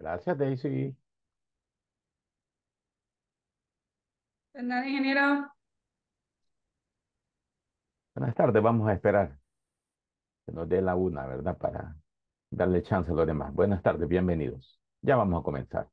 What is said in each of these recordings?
Gracias, Daisy. Pues ingeniero. Buenas tardes, vamos a esperar que nos dé la una, ¿verdad? Para darle chance a los demás. Buenas tardes, bienvenidos. Ya vamos a comenzar.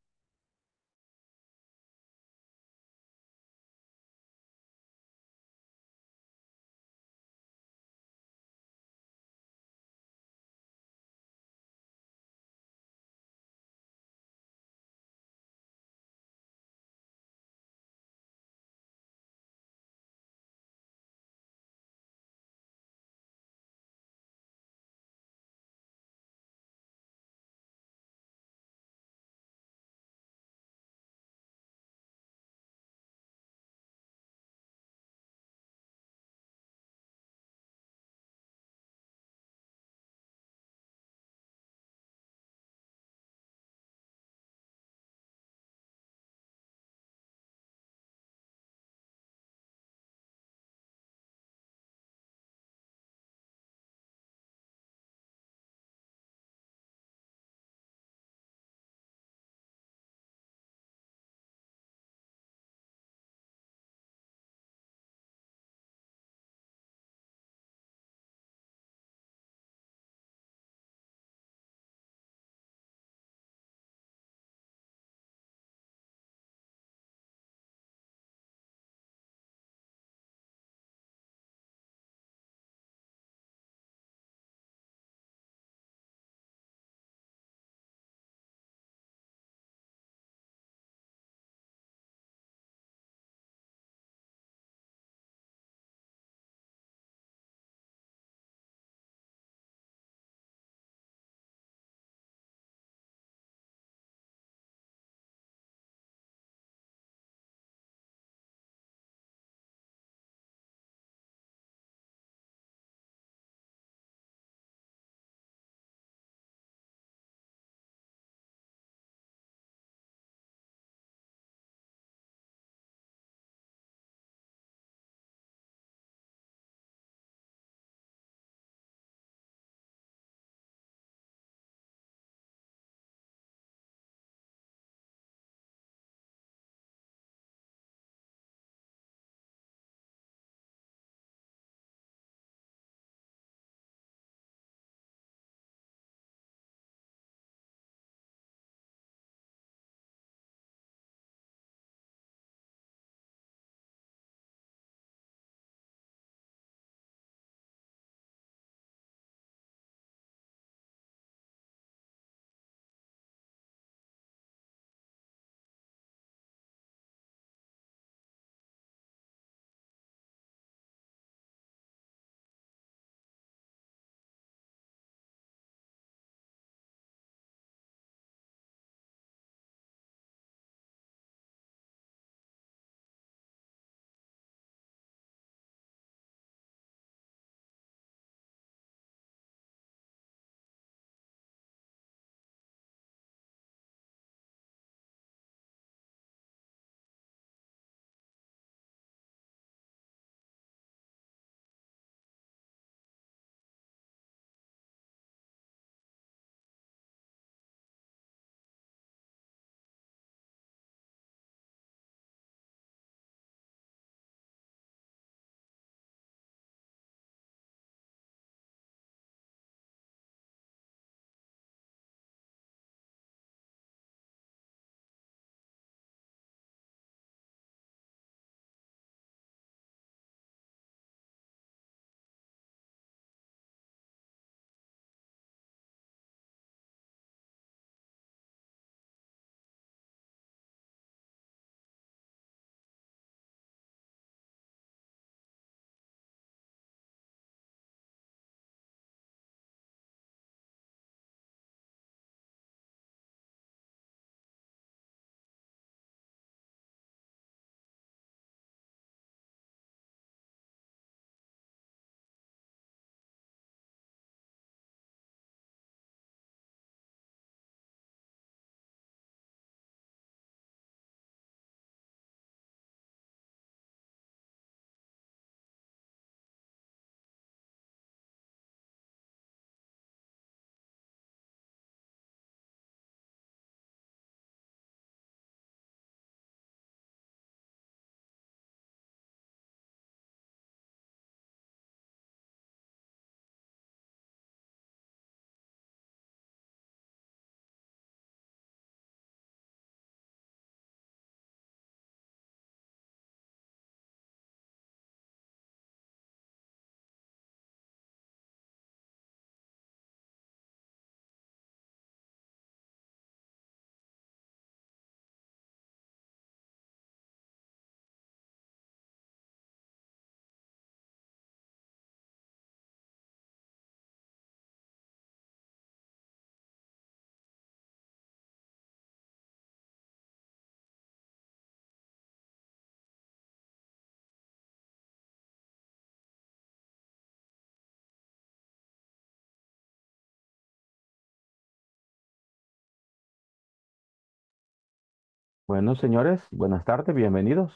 Bueno, señores, buenas tardes, bienvenidos.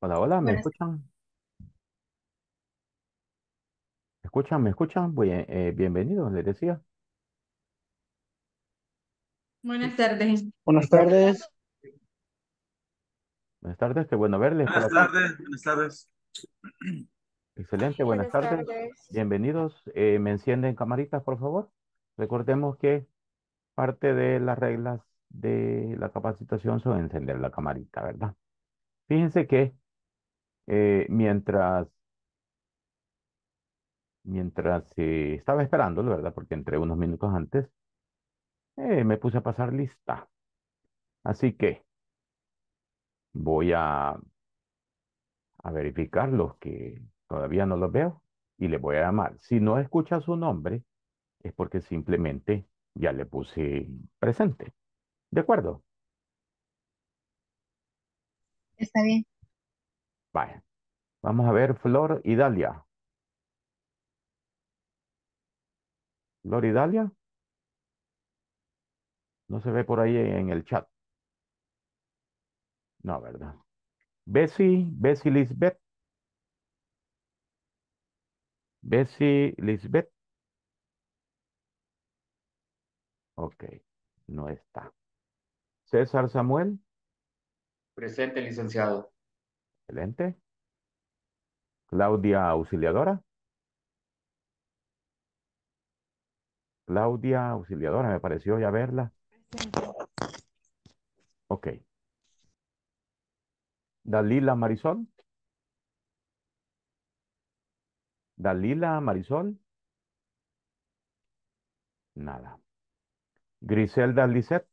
Hola, hola, ¿me escuchan? ¿Me escuchan? ¿Me escuchan? Eh, bienvenidos, les decía. Buenas tardes. Buenas tardes. Buenas tardes, qué bueno verles Buenas tardes, buenas tardes. Excelente, buenas, tardes. Bienvenidos. Eh, ¿Me encienden camaritas, por favor? Recordemos que parte de las reglas de la capacitación son encender la camarita, ¿verdad? Fíjense que eh, mientras mientras eh, estaba esperando, ¿verdad? Porque entré unos minutos antes, me puse a pasar lista. Así que voy a, a verificar los que Todavía no lo veo y le voy a llamar. Si no escucha su nombre, es porque simplemente ya le puse presente. ¿De acuerdo? Está bien. Vaya. Vamos a ver Flor y Dalia. Flor y Dalia. No se ve por ahí en el chat. No, ¿verdad? Bessie, Bessie Lisbeth. Bessie Lisbeth. Ok, no está. César Samuel. Presente, licenciado. Excelente. Claudia Auxiliadora. Claudia Auxiliadora, me pareció ya verla. Presente. Ok. Dalila Marisol. Dalila, Marisol. Nada. Griselda, Lisette.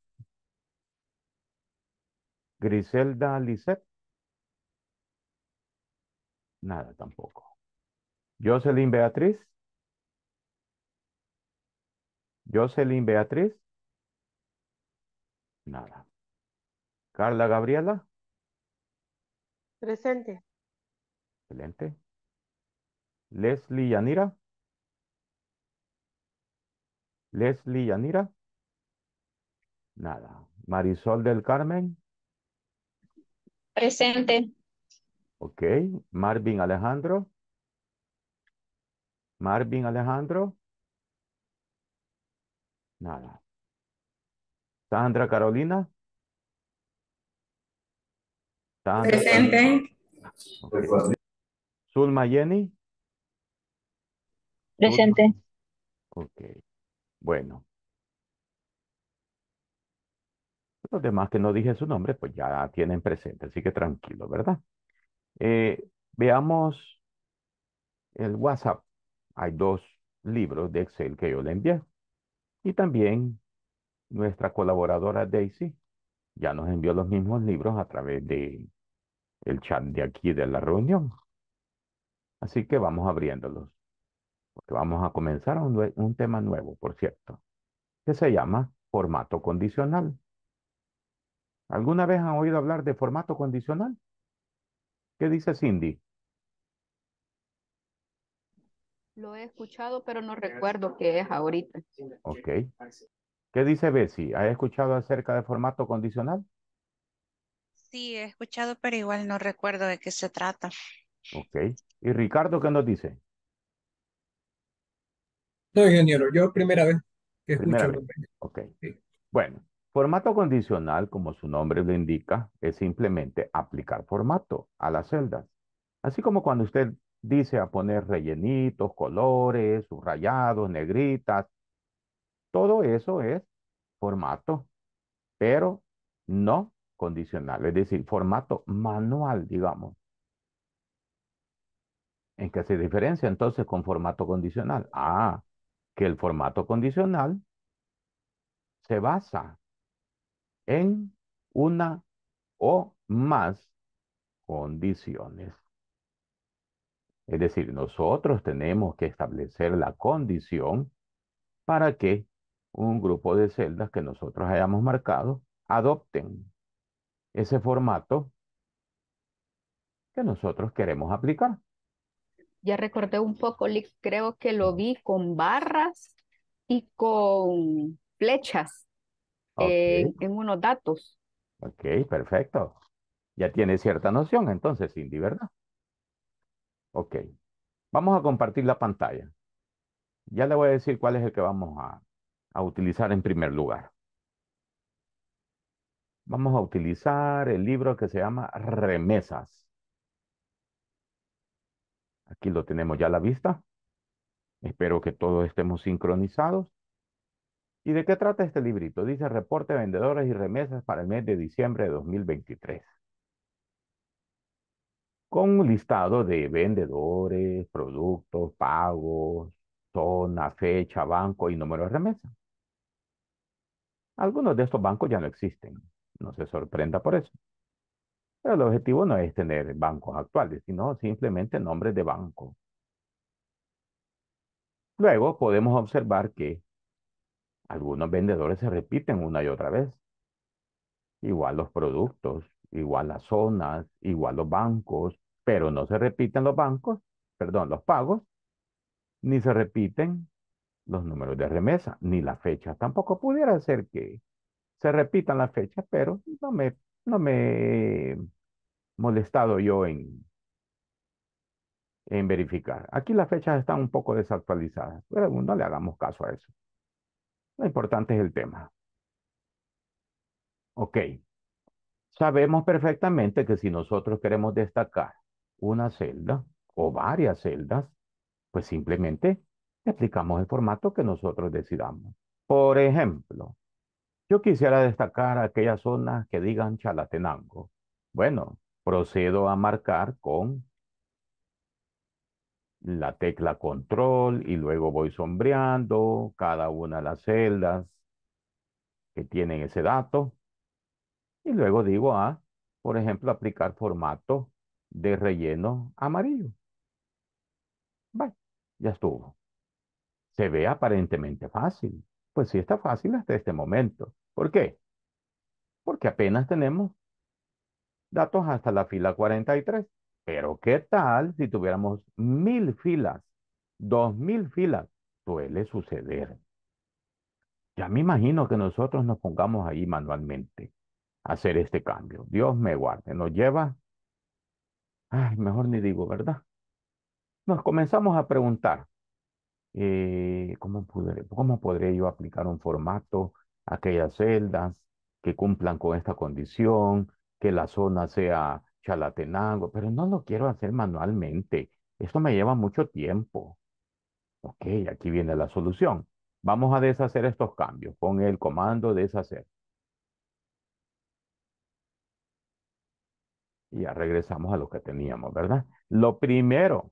Griselda, Lisette. Nada tampoco. Jocelyn, Beatriz. Jocelyn, Beatriz. Nada. Carla, Gabriela. Presente. Excelente. Leslie Yanira. Leslie Yanira. Nada. Marisol del Carmen. Presente. Ok. Marvin Alejandro. Marvin Alejandro. Nada. Sandra Carolina. Presente. Carolina. Zulma Presente. Ok, bueno. Los demás que no dije su nombre, pues ya tienen presente, así que tranquilo, ¿verdad? Eh, veamos el WhatsApp. Hay dos libros de Excel que yo le envié. Y también nuestra colaboradora Daisy ya nos envió los mismos libros a través de el chat de aquí de la reunión. Así que vamos abriéndolos vamos a comenzar un, un tema nuevo, por cierto, que se llama formato condicional. ¿Alguna vez han oído hablar de formato condicional? ¿Qué dice Cindy? Lo he escuchado, pero no recuerdo qué es ahorita. Ok. ¿Qué dice Bessie? ¿Ha escuchado acerca de formato condicional? Sí, he escuchado, pero igual no recuerdo de qué se trata. Ok. ¿Y Ricardo qué nos dice? No, ingeniero, yo primera vez que escucho. Ok. Bueno, formato condicional, como su nombre lo indica, es simplemente aplicar formato a las celdas. Así como cuando usted dice a poner rellenitos, colores, subrayados, negritas, todo eso es formato, pero no condicional, es decir, formato manual, digamos. ¿En qué se diferencia entonces con formato condicional? Ah, que el formato condicional se basa en una o más condiciones. Es decir, nosotros tenemos que establecer la condición para que un grupo de celdas que nosotros hayamos marcado adopten ese formato que nosotros queremos aplicar ya recordé un poco, creo que lo vi con barras y con flechas eh, en unos datos. Ok, perfecto. Ya tiene cierta noción entonces, Cindy, ¿verdad? Ok. Vamos a compartir la pantalla. Ya le voy a decir cuál es el que vamos a, a utilizar en primer lugar. Vamos a utilizar el libro que se llama Remesas. Aquí lo tenemos ya a la vista. Espero que todos estemos sincronizados. ¿Y de qué trata este librito? Dice reporte vendedores y remesas para el mes de diciembre de 2023. Con un listado de vendedores, productos, pagos, zona, fecha, banco y número de remesa. Algunos de estos bancos ya no existen. No se sorprenda por eso. Pero el objetivo no es tener bancos actuales, sino simplemente nombres de banco. Luego podemos observar que algunos vendedores se repiten una y otra vez. Igual los productos, igual las zonas, igual los bancos, pero no se repiten los bancos, perdón, los pagos, ni se repiten los números de remesa, ni la fecha. Tampoco pudiera ser que se repitan las fechas, pero no me no me he molestado yo en, en verificar. Aquí las fechas están un poco desactualizadas, pero no le hagamos caso a eso. Lo importante es el tema. Ok. Sabemos perfectamente que si nosotros queremos destacar una celda o varias celdas, pues simplemente aplicamos el formato que nosotros decidamos. Por ejemplo, yo quisiera destacar aquellas zonas que digan Chalatenango. Bueno, procedo a marcar con la tecla control y luego voy sombreando cada una de las celdas que tienen ese dato. Y luego digo a, ah, por ejemplo, aplicar formato de relleno amarillo. Vale, ya estuvo. Se ve aparentemente fácil. Pues sí está fácil hasta este momento. ¿Por qué? Porque apenas tenemos datos hasta la fila 43. Pero ¿qué tal si tuviéramos mil filas, dos mil filas? Suele suceder. Ya me imagino que nosotros nos pongamos ahí manualmente a hacer este cambio. Dios me guarde, nos lleva... Ay, mejor ni digo, ¿verdad? Nos comenzamos a preguntar, eh, ¿cómo, podré, ¿cómo podré yo aplicar un formato a aquellas celdas que cumplan con esta condición, que la zona sea chalatenango? Pero no lo quiero hacer manualmente. Esto me lleva mucho tiempo. Ok, aquí viene la solución. Vamos a deshacer estos cambios pon el comando deshacer. Y ya regresamos a lo que teníamos, ¿verdad? Lo primero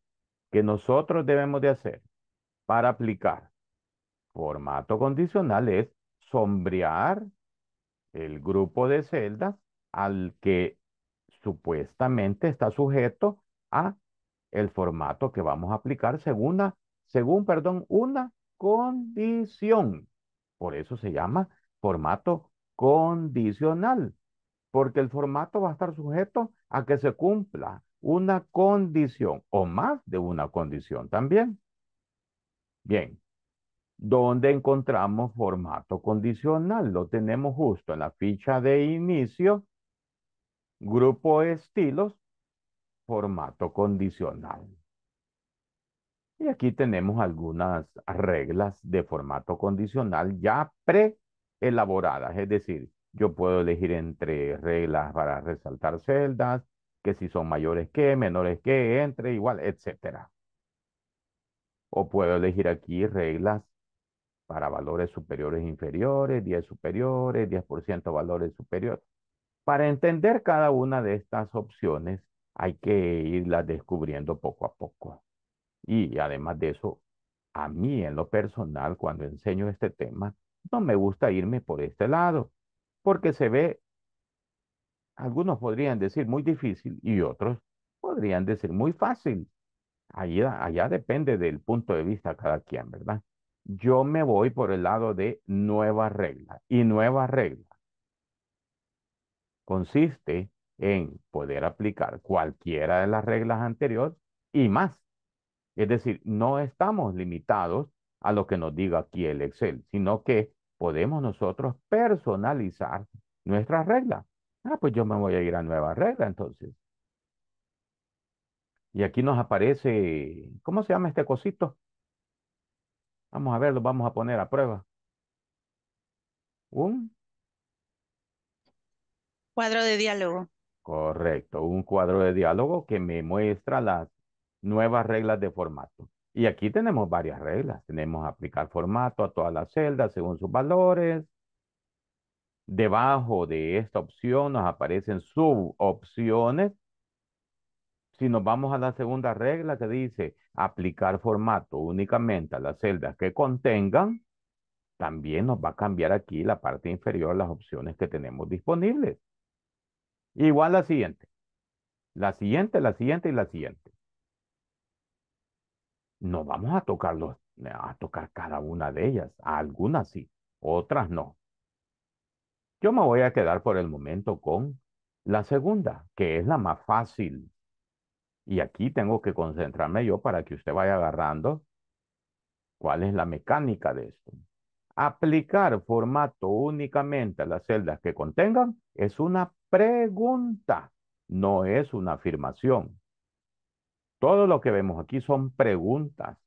que nosotros debemos de hacer para aplicar. Formato condicional es sombrear el grupo de celdas al que supuestamente está sujeto a el formato que vamos a aplicar según, una, según perdón, una condición. Por eso se llama formato condicional, porque el formato va a estar sujeto a que se cumpla una condición o más de una condición también. Bien, ¿dónde encontramos formato condicional? Lo tenemos justo en la ficha de inicio, grupo estilos, formato condicional. Y aquí tenemos algunas reglas de formato condicional ya preelaboradas, es decir, yo puedo elegir entre reglas para resaltar celdas, que si son mayores que, menores que, entre, igual, etcétera. O puedo elegir aquí reglas para valores superiores e inferiores, 10 superiores, 10% valores superiores. Para entender cada una de estas opciones hay que irlas descubriendo poco a poco. Y además de eso, a mí en lo personal, cuando enseño este tema, no me gusta irme por este lado, porque se ve, algunos podrían decir muy difícil y otros podrían decir muy fácil allá, depende del punto de vista de cada quien, ¿verdad? Yo me voy por el lado de nueva regla. Y nueva regla consiste en poder aplicar cualquiera de las reglas anteriores y más. Es decir, no estamos limitados a lo que nos diga aquí el Excel, sino que podemos nosotros personalizar nuestra regla. Ah, pues yo me voy a ir a nueva regla entonces. Y aquí nos aparece, ¿cómo se llama este cosito? Vamos a verlo, vamos a poner a prueba. Un cuadro de diálogo. Correcto, un cuadro de diálogo que me muestra las nuevas reglas de formato. Y aquí tenemos varias reglas. Tenemos aplicar formato a todas las celdas según sus valores. Debajo de esta opción nos aparecen subopciones si nos vamos a la segunda regla que dice aplicar formato únicamente a las celdas que contengan, también nos va a cambiar aquí la parte inferior las opciones que tenemos disponibles. Igual la siguiente. La siguiente, la siguiente y la siguiente. No vamos a tocar, a tocar cada una de ellas. algunas sí, otras no. Yo me voy a quedar por el momento con la segunda, que es la más fácil. Y aquí tengo que concentrarme yo para que usted vaya agarrando cuál es la mecánica de esto. Aplicar formato únicamente a las celdas que contengan es una pregunta, no es una afirmación. Todo lo que vemos aquí son preguntas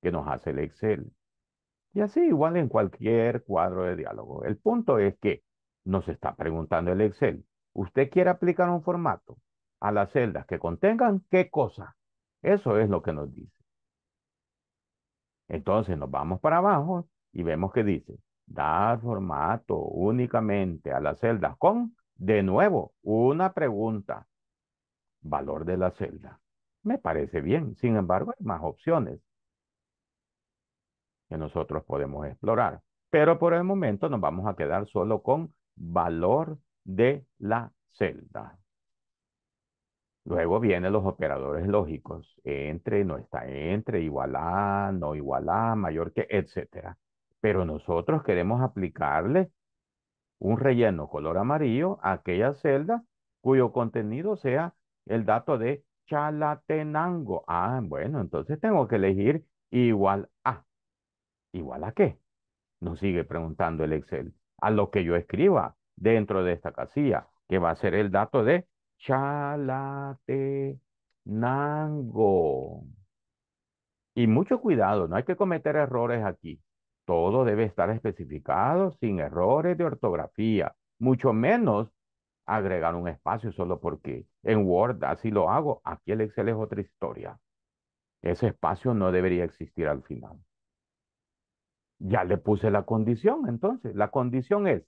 que nos hace el Excel. Y así igual en cualquier cuadro de diálogo. El punto es que nos está preguntando el Excel. ¿Usted quiere aplicar un formato? a las celdas que contengan qué cosa. Eso es lo que nos dice. Entonces nos vamos para abajo y vemos que dice, dar formato únicamente a las celdas con, de nuevo, una pregunta. Valor de la celda. Me parece bien, sin embargo, hay más opciones que nosotros podemos explorar. Pero por el momento nos vamos a quedar solo con valor de la celda. Luego vienen los operadores lógicos, entre, no está entre, igual a, no igual a, mayor que, etc. Pero nosotros queremos aplicarle un relleno color amarillo a aquella celda cuyo contenido sea el dato de Chalatenango. Ah, bueno, entonces tengo que elegir igual a. ¿Igual a qué? Nos sigue preguntando el Excel. A lo que yo escriba dentro de esta casilla, que va a ser el dato de Chalatenango. Y mucho cuidado, no hay que cometer errores aquí. Todo debe estar especificado sin errores de ortografía, mucho menos agregar un espacio solo porque en Word así lo hago. Aquí el Excel es otra historia. Ese espacio no debería existir al final. Ya le puse la condición, entonces. La condición es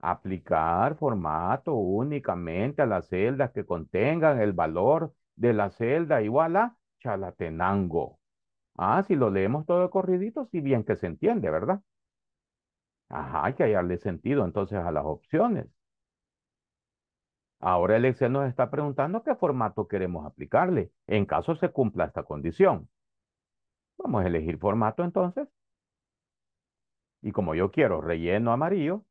aplicar formato únicamente a las celdas que contengan el valor de la celda igual a chalatenango. Ah, si lo leemos todo corridito, sí bien que se entiende, ¿verdad? Ajá, hay que hallarle sentido entonces a las opciones. Ahora el Excel nos está preguntando qué formato queremos aplicarle en caso se cumpla esta condición. Vamos a elegir formato entonces. Y como yo quiero relleno amarillo,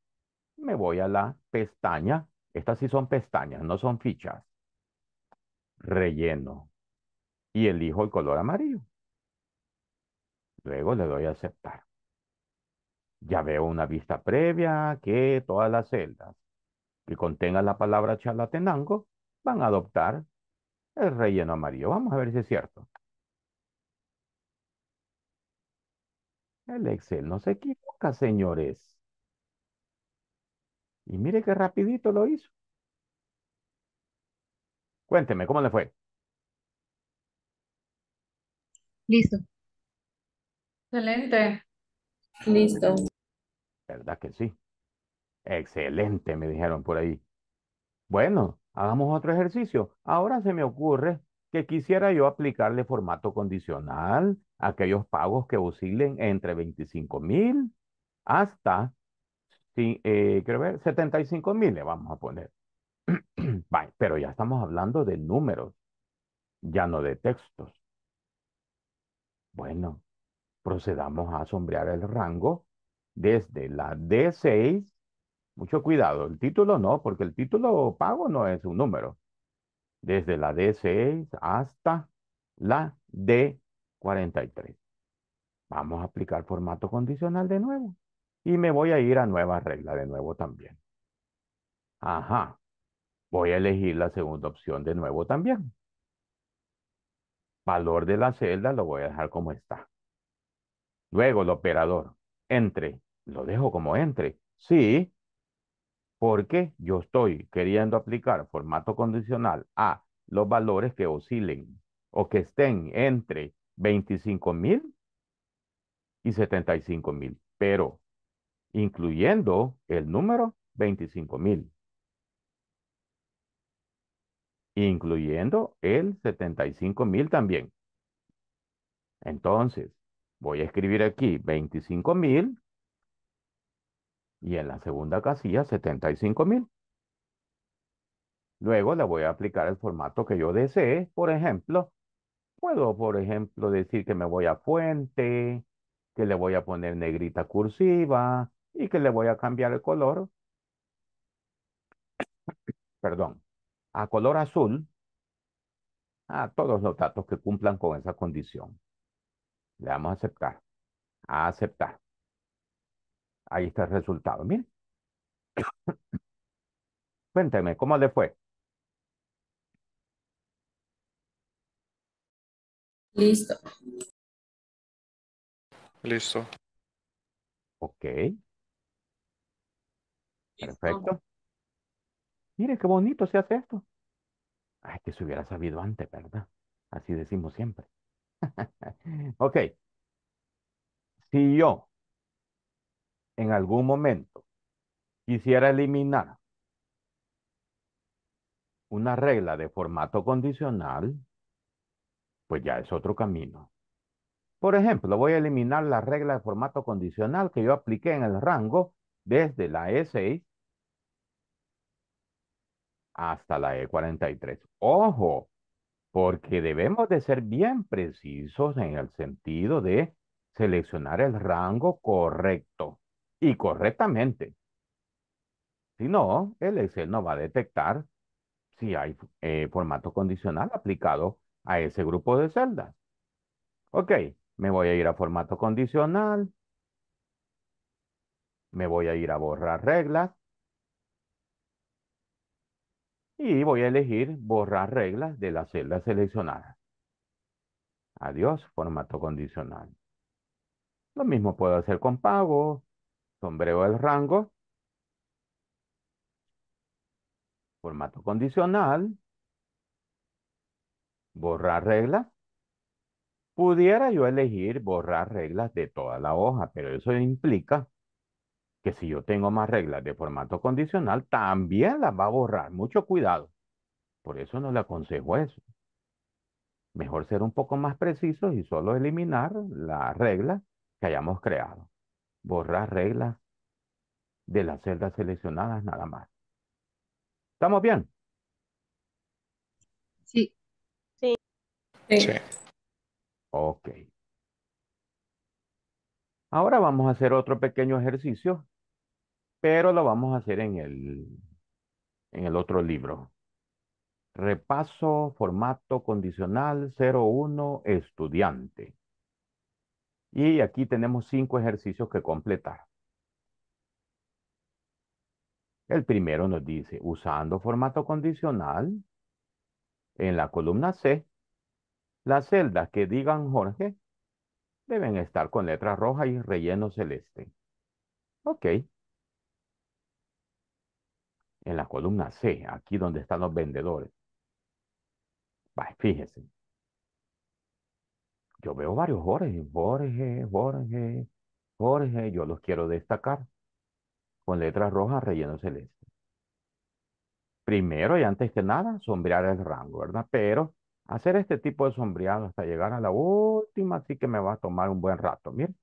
me voy a la pestaña. Estas sí son pestañas, no son fichas. Relleno. Y elijo el color amarillo. Luego le doy a aceptar. Ya veo una vista previa que todas las celdas que contengan la palabra charlatenango van a adoptar el relleno amarillo. Vamos a ver si es cierto. El Excel no se equivoca, señores. Y mire qué rapidito lo hizo. Cuénteme, ¿cómo le fue? Listo. Excelente. Listo. ¿Verdad que sí? Excelente, me dijeron por ahí. Bueno, hagamos otro ejercicio. Ahora se me ocurre que quisiera yo aplicarle formato condicional a aquellos pagos que oscilen entre 25 mil hasta sí, ver, 75 mil le vamos a poner. Pero ya estamos hablando de números, ya no de textos. Bueno, procedamos a sombrear el rango desde la D6. Mucho cuidado, el título no, porque el título pago no es un número. Desde la D6 hasta la D43. Vamos a aplicar formato condicional de nuevo. Y me voy a ir a nueva regla de nuevo también. Ajá. Voy a elegir la segunda opción de nuevo también. Valor de la celda lo voy a dejar como está. Luego el operador. Entre. Lo dejo como entre. Sí. Porque yo estoy queriendo aplicar formato condicional a los valores que oscilen o que estén entre 25.000 y 75.000. mil. Pero incluyendo el número 25,000. Incluyendo el 75,000 también. Entonces, voy a escribir aquí 25,000 y en la segunda casilla 75,000. Luego le voy a aplicar el formato que yo desee. Por ejemplo, puedo, por ejemplo, decir que me voy a fuente, que le voy a poner negrita cursiva, y que le voy a cambiar el color, perdón, a color azul a todos los datos que cumplan con esa condición. Le damos a aceptar, a aceptar. Ahí está el resultado, miren. Cuénteme, ¿cómo le fue? Listo. Listo. Ok. Perfecto. Mire qué bonito se hace esto. Ay, que se hubiera sabido antes, ¿verdad? Así decimos siempre. ok. Si yo en algún momento quisiera eliminar una regla de formato condicional, pues ya es otro camino. Por ejemplo, voy a eliminar la regla de formato condicional que yo apliqué en el rango desde la E6 hasta la E43. Ojo, porque debemos de ser bien precisos en el sentido de seleccionar el rango correcto y correctamente. Si no, el Excel no va a detectar si hay eh, formato condicional aplicado a ese grupo de celdas. Ok, me voy a ir a formato condicional. Me voy a ir a borrar reglas y voy a elegir borrar reglas de la celda seleccionada. Adiós, formato condicional. Lo mismo puedo hacer con pago, sombreo del rango, formato condicional, borrar reglas. Pudiera yo elegir borrar reglas de toda la hoja, pero eso implica que si yo tengo más reglas de formato condicional, también las va a borrar. Mucho cuidado. Por eso no le aconsejo eso. Mejor ser un poco más precisos y solo eliminar la regla que hayamos creado. Borrar reglas de las celdas seleccionadas nada más. ¿Estamos bien? Sí. Sí. sí. Ok. Ahora vamos a hacer otro pequeño ejercicio, pero lo vamos a hacer en el, en el otro libro. Repaso, formato condicional 01, estudiante. Y aquí tenemos cinco ejercicios que completar. El primero nos dice, usando formato condicional, en la columna C, las celdas que digan Jorge deben estar con letras roja y relleno celeste. Ok. En la columna C, aquí donde están los vendedores. Va, fíjese. Yo veo varios Jorge, Jorge, Jorge, Jorge. Yo los quiero destacar con letras rojas relleno celeste. Primero y antes que nada, sombrear el rango, ¿verdad? Pero hacer este tipo de sombreado hasta llegar a la última, así que me va a tomar un buen rato. Miren,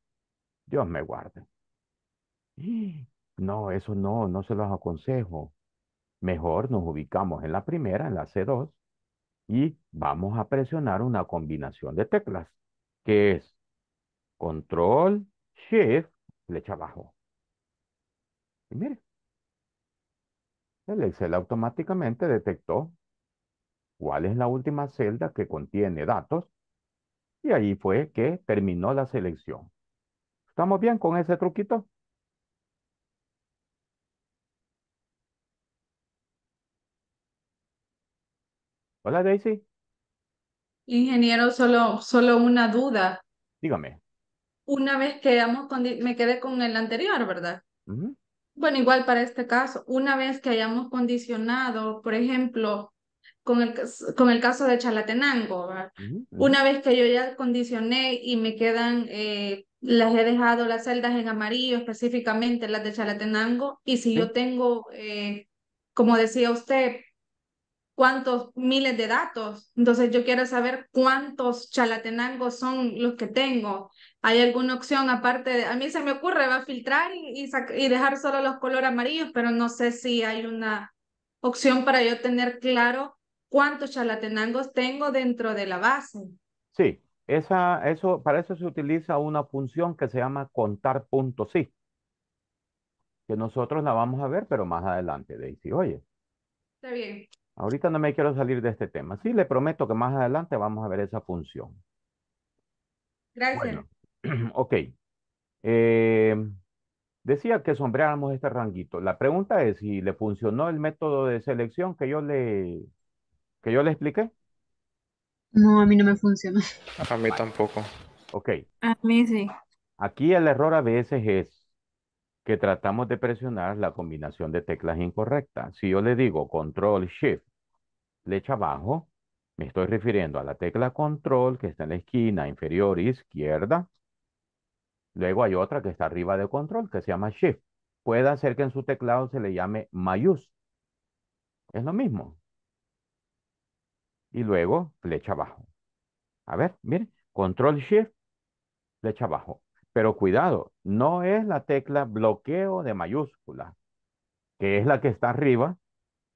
Dios me guarde. No, eso no, no se los aconsejo. Mejor nos ubicamos en la primera, en la C2, y vamos a presionar una combinación de teclas, que es Control, Shift, flecha abajo. Y el Excel automáticamente detectó cuál es la última celda que contiene datos. Y ahí fue que terminó la selección. ¿Estamos bien con ese truquito? Hola Daisy. Ingeniero, solo, solo una duda. Dígame. Una vez que hayamos me quedé con el anterior, ¿verdad? Bueno, igual para este caso, una vez que hayamos condicionado, por ejemplo, con el, con el caso de Chalatenango. Una vez que yo ya condicioné y me quedan, eh, las he dejado las celdas en amarillo, específicamente las de Chalatenango, y si yo tengo, eh, como decía usted, cuántos miles de datos, entonces yo quiero saber cuántos Chalatenangos son los que tengo. ¿Hay alguna opción aparte? De, a mí se me ocurre, va a filtrar y, y, y dejar solo los colores amarillos, pero no sé si hay una opción para yo tener claro cuántos charlatanangos tengo dentro de la base. Sí, esa, eso, para eso se utiliza una función que se llama contar punto sí. Que nosotros la vamos a ver, pero más adelante, Daisy. Oye. Está bien. Ahorita no me quiero salir de este tema. Sí, le prometo que más adelante vamos a ver esa función. Gracias. ok. Eh, decía que sombreáramos este ranguito. La pregunta es si le funcionó el método de selección que yo le, que yo le expliqué? No, a mí no me funciona. A mí tampoco. Ok. A mí sí. Aquí el error a veces es que tratamos de presionar la combinación de teclas incorrecta. Si yo le digo control shift flecha abajo, me estoy refiriendo a la tecla control que está en la esquina inferior izquierda. Luego hay otra que está arriba de control que se llama shift. Puede hacer que en su teclado se le llame mayús. Es lo mismo y luego flecha abajo. A ver, miren, control shift, flecha abajo. Pero cuidado, no es la tecla bloqueo de mayúscula, que es la que está arriba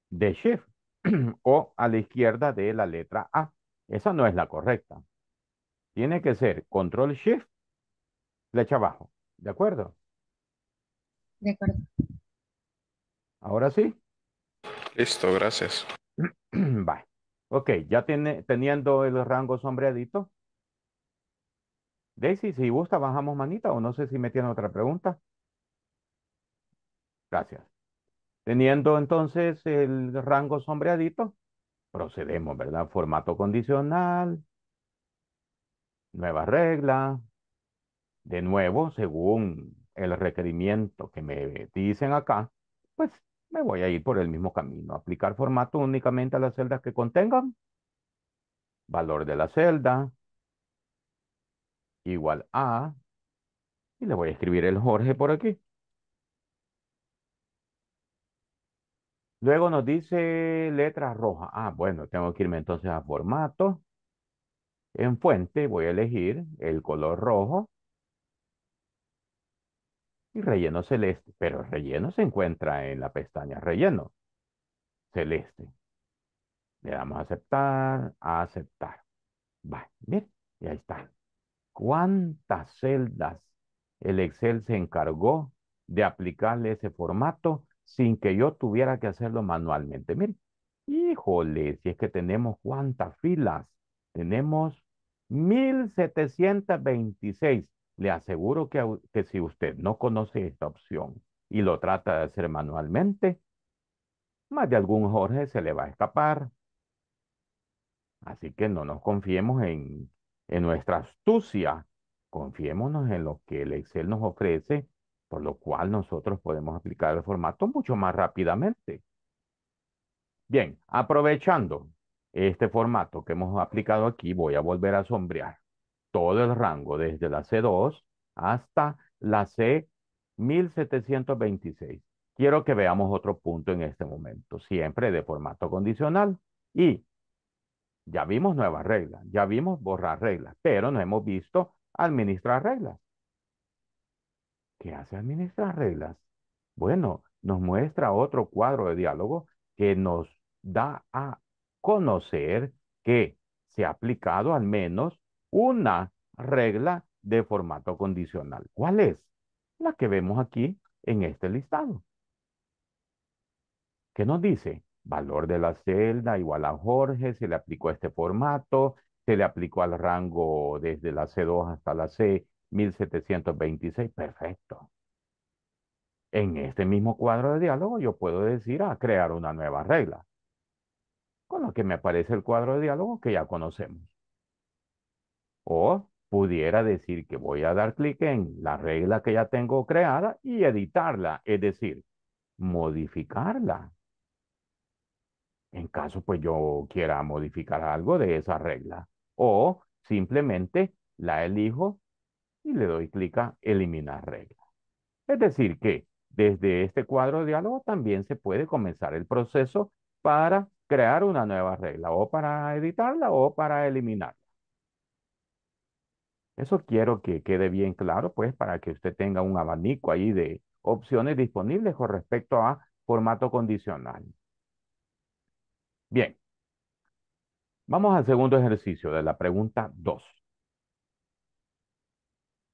de shift o a la izquierda de la letra A. Esa no es la correcta. Tiene que ser control shift, flecha abajo. ¿De acuerdo? De acuerdo. Ahora sí. Listo, gracias. Bye. Ok, ya tiene, teniendo el rango sombreadito. Daisy, si gusta, bajamos manita o no sé si me tiene otra pregunta. Gracias. Teniendo entonces el rango sombreadito, procedemos, ¿verdad? Formato condicional, nueva regla, de nuevo, según el requerimiento que me dicen acá, pues me voy a ir por el mismo camino. Aplicar formato únicamente a las celdas que contengan valor de la celda igual a, y le voy a escribir el Jorge por aquí. Luego nos dice letra roja. Ah, bueno, tengo que irme entonces a formato. En fuente voy a elegir el color rojo y relleno celeste, pero relleno se encuentra en la pestaña relleno celeste. Le damos a aceptar, a aceptar. Va, bien, ya está. ¿Cuántas celdas el Excel se encargó de aplicarle ese formato sin que yo tuviera que hacerlo manualmente? Mire, híjole, si es que tenemos cuántas filas. Tenemos 1726. Le aseguro que, si usted no conoce esta opción y lo trata de hacer manualmente, más de algún Jorge se le va a escapar. Así que no nos confiemos en, en nuestra astucia, confiémonos en lo que el Excel nos ofrece, por lo cual nosotros podemos aplicar el formato mucho más rápidamente. Bien, aprovechando este formato que hemos aplicado aquí, voy a volver a sombrear todo el rango, desde la C2 hasta la C1726. Quiero que veamos otro punto en este momento, siempre de formato condicional. Y ya vimos nuevas reglas, ya vimos borrar reglas, pero no hemos visto administrar reglas. ¿Qué hace administrar reglas? Bueno, nos muestra otro cuadro de diálogo que nos da a conocer que se ha aplicado al menos una regla de formato condicional. ¿Cuál es? La que vemos aquí en este listado. ¿Qué nos dice? Valor de la celda igual a Jorge, se le aplicó este formato, se le aplicó al rango desde la C2 hasta la C 1726. Perfecto. En este mismo cuadro de diálogo yo puedo decir a ah, crear una nueva regla. Con lo que me aparece el cuadro de diálogo que ya conocemos. O pudiera decir que voy a dar clic en la regla que ya tengo creada y editarla, es decir, modificarla. En caso pues yo quiera modificar algo de esa regla. O simplemente la elijo y le doy clic a eliminar regla. Es decir que desde este cuadro de diálogo también se puede comenzar el proceso para crear una nueva regla o para editarla o para eliminarla. Eso quiero que quede bien claro, pues, para que usted tenga un abanico ahí de opciones disponibles con respecto a formato condicional. Bien. Vamos al segundo ejercicio de la pregunta 2.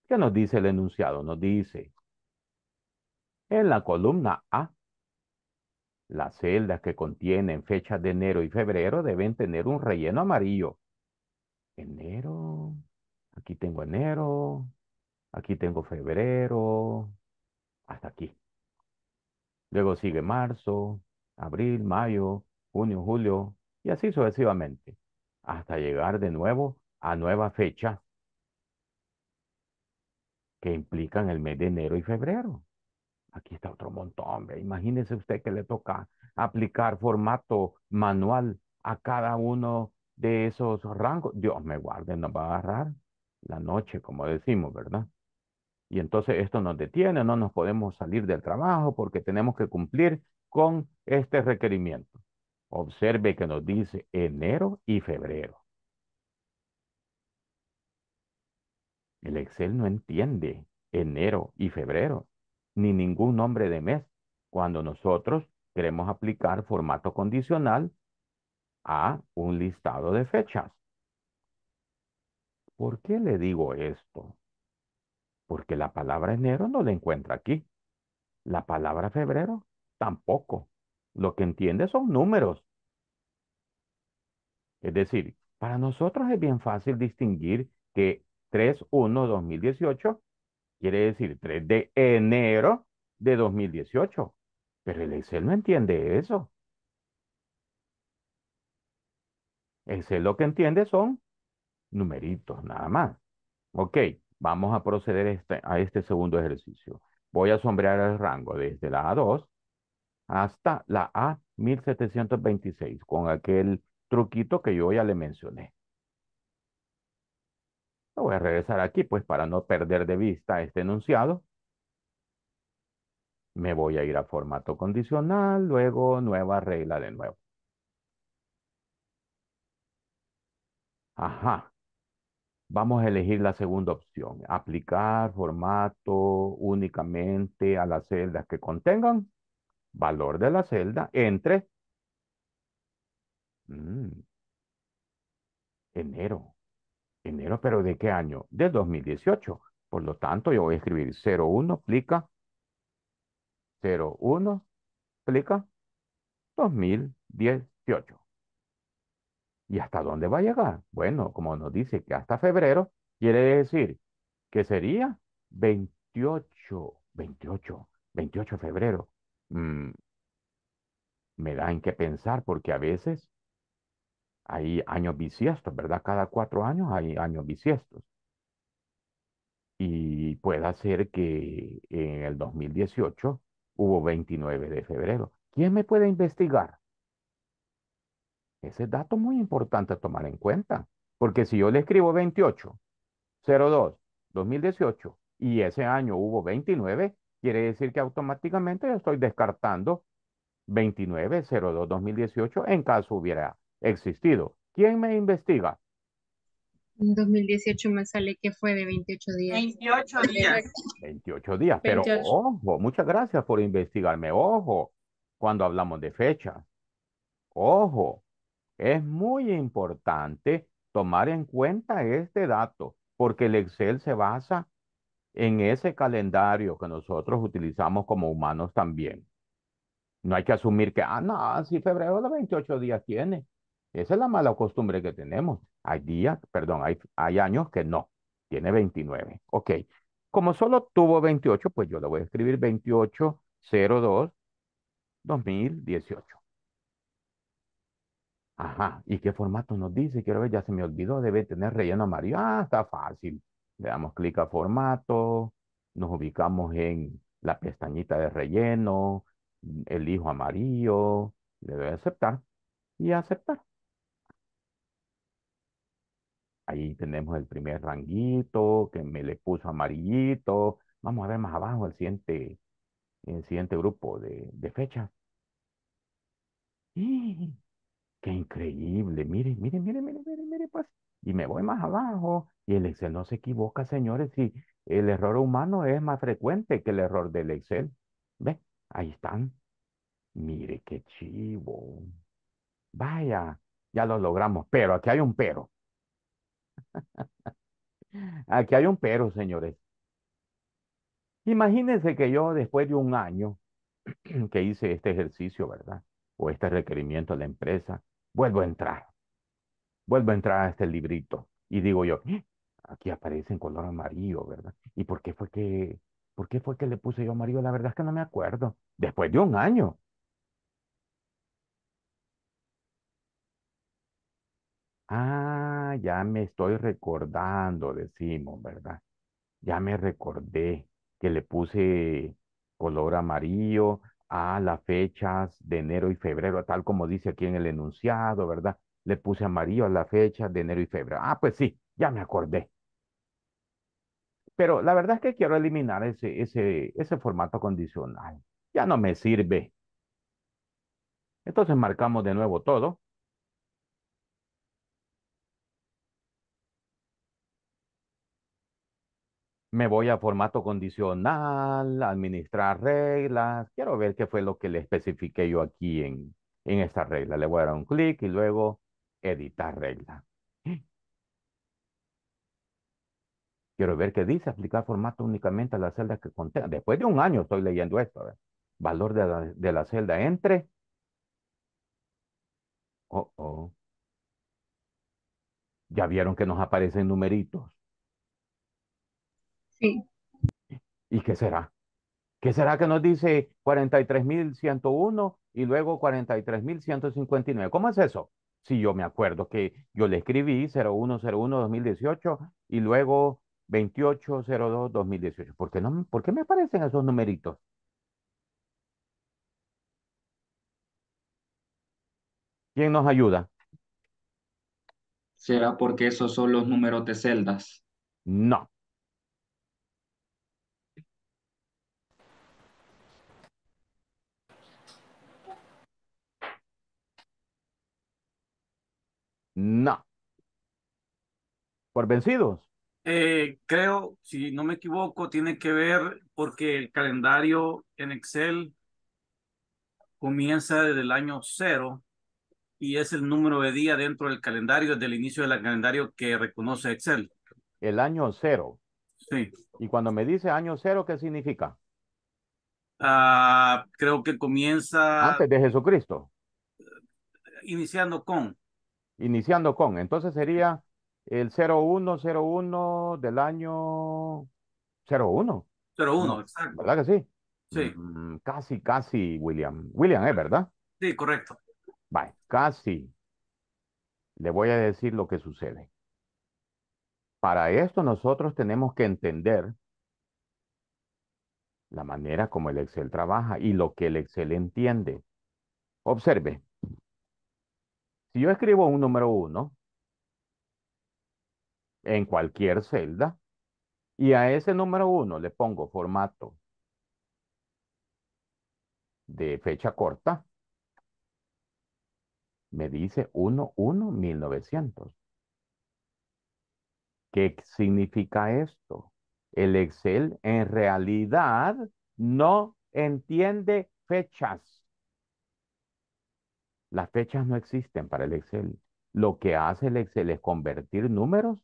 ¿Qué nos dice el enunciado? Nos dice, en la columna A, las celdas que contienen fechas de enero y febrero deben tener un relleno amarillo. Enero, Aquí tengo enero, aquí tengo febrero, hasta aquí. Luego sigue marzo, abril, mayo, junio, julio, y así sucesivamente, hasta llegar de nuevo a nueva fecha que implican el mes de enero y febrero. Aquí está otro montón. Imagínese usted que le toca aplicar formato manual a cada uno de esos rangos. Dios me guarde, no va a agarrar la noche, como decimos, ¿verdad? Y entonces esto nos detiene, no nos podemos salir del trabajo porque tenemos que cumplir con este requerimiento. Observe que nos dice enero y febrero. El Excel no entiende enero y febrero, ni ningún nombre de mes, cuando nosotros queremos aplicar formato condicional a un listado de fechas. ¿Por qué le digo esto? Porque la palabra enero no la encuentra aquí. La palabra febrero tampoco. Lo que entiende son números. Es decir, para nosotros es bien fácil distinguir que 3-1-2018 quiere decir 3 de enero de 2018. Pero el Excel no entiende eso. El Excel lo que entiende son numeritos, nada más. Ok, vamos a proceder este, a este segundo ejercicio. Voy a sombrear el rango desde la A2 hasta la A1726 con aquel truquito que yo ya le mencioné. voy a regresar aquí pues para no perder de vista este enunciado. Me voy a ir a formato condicional, luego nueva regla de nuevo. Ajá. Vamos a elegir la segunda opción, aplicar formato únicamente a las celdas que contengan valor de la celda entre mm, enero. Enero, pero ¿de qué año? De 2018. Por lo tanto, yo voy a escribir 01 aplica 01 aplica 2018. ¿Y hasta dónde va a llegar? Bueno, como nos dice que hasta febrero, quiere decir que sería 28, 28, 28 de febrero. Mm, me da en qué pensar porque a veces hay años bisiestos, ¿verdad? Cada cuatro años hay años bisiestos. Y puede ser que en el 2018 hubo 29 de febrero. ¿Quién me puede investigar? Ese dato muy importante a tomar en cuenta, porque si yo le escribo 28, 02, 2018 y ese año hubo 29, quiere decir que automáticamente yo estoy descartando 29, 02, 2018 en caso hubiera existido. ¿Quién me investiga? En 2018 me sale que fue de 28 días. 28 días. 28 días, pero ojo, muchas gracias por investigarme. Ojo, cuando hablamos de fecha. Ojo, es muy importante tomar en cuenta este dato, porque el Excel se basa en ese calendario que nosotros utilizamos como humanos también. No hay que asumir que, ah, no, si febrero de 28 días tiene. Esa es la mala costumbre que tenemos. Hay días, perdón, hay, hay años que no. Tiene 29. Ok. Como solo tuvo 28, pues yo le voy a escribir 2802 2018. Ajá, ¿y qué formato nos dice? Quiero ver, ya se me olvidó, debe tener relleno amarillo. Ah, está fácil. Le damos clic a formato, nos ubicamos en la pestañita de relleno, elijo amarillo, le doy a aceptar y aceptar. Ahí tenemos el primer ranguito que me le puso amarillito. Vamos a ver más abajo el siguiente, el siguiente grupo de, de fecha. ¡Y! ¡Ah! qué increíble, mire, mire, mire, mire, mire, mire, pues, y me voy más abajo, y el Excel no se equivoca, señores, y el error humano es más frecuente que el error del Excel. ¿Ve? Ahí están. Mire qué chivo. Vaya, ya lo logramos, pero aquí hay un pero. aquí hay un pero, señores. Imagínense que yo después de un año que hice este ejercicio, ¿verdad? O este requerimiento a la empresa, Vuelvo a entrar. Vuelvo a entrar a este librito. Y digo yo, ¡Ah! aquí aparece en color amarillo, ¿verdad? ¿Y por qué fue que, por qué fue que le puse yo amarillo? La verdad es que no me acuerdo. Después de un año. Ah, ya me estoy recordando, decimos, ¿verdad? Ya me recordé que le puse color amarillo a las fechas de enero y febrero, tal como dice aquí en el enunciado, ¿verdad? Le puse amarillo a la fecha de enero y febrero. Ah, pues sí, ya me acordé. Pero la verdad es que quiero eliminar ese, ese, ese formato condicional. Ya no me sirve. Entonces marcamos de nuevo todo. me voy a formato condicional, administrar reglas. Quiero ver qué fue lo que le especifique yo aquí en, en esta regla. Le voy a dar un clic y luego editar regla. Quiero ver qué dice aplicar formato únicamente a las celdas que contengan. Después de un año estoy leyendo esto. Valor de la, de la celda entre. Oh, oh. Ya vieron que nos aparecen numeritos. Sí. ¿Y qué será? ¿Qué será que nos dice 43.101 y luego 43.159? ¿Cómo es eso? Si yo me acuerdo que yo le escribí 0101-2018 y luego 2802-2018. ¿Por no, ¿Por qué me aparecen esos numeritos? ¿Quién nos ayuda? ¿Será porque esos son los números de celdas? No, No. ¿Por vencidos? Eh, creo, si no me equivoco, tiene que ver porque el calendario en Excel comienza desde el año cero y es el número de día dentro del calendario, desde el inicio del calendario que reconoce Excel. El año cero. Sí. Y cuando me dice año cero, ¿qué significa? Ah, creo que comienza. Antes de Jesucristo. Iniciando con iniciando con. Entonces sería el 0101 del año 01. 01, mm, exacto. ¿Verdad que sí? Sí. Mm, casi, casi, William. William, ¿es ¿eh, verdad? Sí, correcto. Vale, casi. Le voy a decir lo que sucede. Para esto nosotros tenemos que entender la manera como el Excel trabaja y lo que el Excel entiende. Observe, si yo escribo un número 1 en cualquier celda y a ese número 1 le pongo formato de fecha corta, me dice mil 1900 ¿Qué significa esto? El Excel en realidad no entiende fechas. Las fechas no existen para el Excel. Lo que hace el Excel es convertir números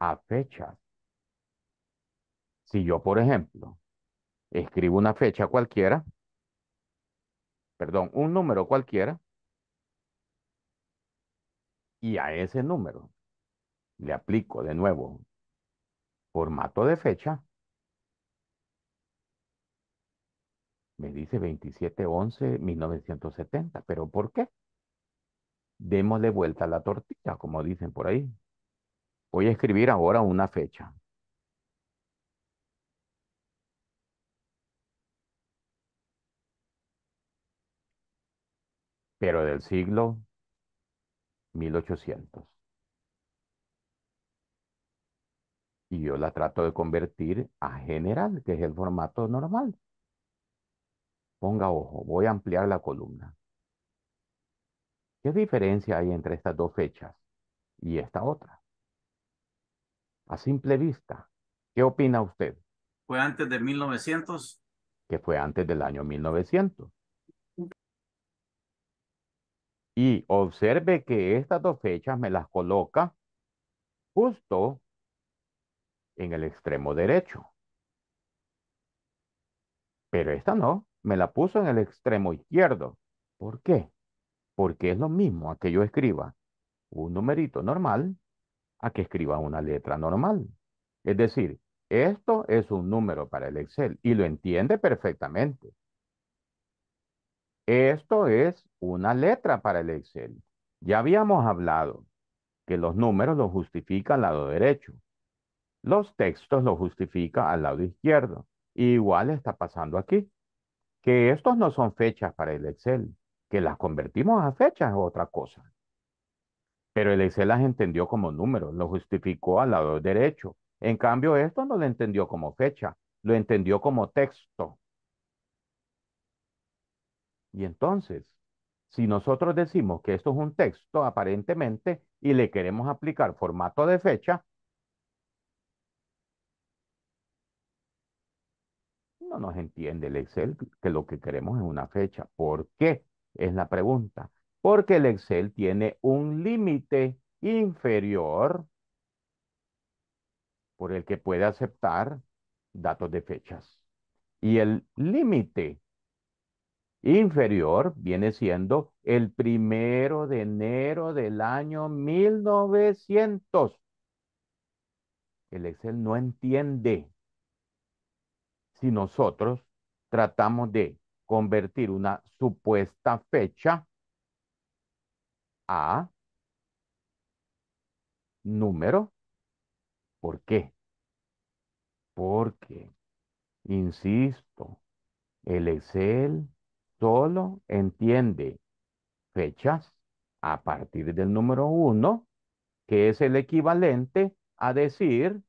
a fechas. Si yo, por ejemplo, escribo una fecha cualquiera, perdón, un número cualquiera, y a ese número le aplico de nuevo formato de fecha, Me dice 2711-1970. ¿Pero por qué? Démosle vuelta a la tortilla, como dicen por ahí. Voy a escribir ahora una fecha. Pero del siglo 1800. Y yo la trato de convertir a general, que es el formato normal. Ponga ojo, voy a ampliar la columna. ¿Qué diferencia hay entre estas dos fechas y esta otra? A simple vista, ¿qué opina usted? ¿Fue antes de 1900? Que fue antes del año 1900. Y observe que estas dos fechas me las coloca justo en el extremo derecho. Pero esta no me la puso en el extremo izquierdo. ¿Por qué? Porque es lo mismo a que yo escriba un numerito normal a que escriba una letra normal. Es decir, esto es un número para el Excel y lo entiende perfectamente. Esto es una letra para el Excel. Ya habíamos hablado que los números lo justifica al lado derecho. Los textos lo justifica al lado izquierdo. igual está pasando aquí que estos no son fechas para el Excel, que las convertimos a fechas es otra cosa. Pero el Excel las entendió como números, lo justificó al lado derecho. En cambio, esto no lo entendió como fecha, lo entendió como texto. Y entonces, si nosotros decimos que esto es un texto aparentemente y le queremos aplicar formato de fecha, No nos entiende el Excel que lo que queremos es una fecha. ¿Por qué? Es la pregunta. Porque el Excel tiene un límite inferior por el que puede aceptar datos de fechas. Y el límite inferior viene siendo el primero de enero del año 1900. El Excel no entiende si nosotros tratamos de convertir una supuesta fecha a número. ¿Por qué? Porque, insisto, el Excel solo entiende fechas a partir del número 1, que es el equivalente a decir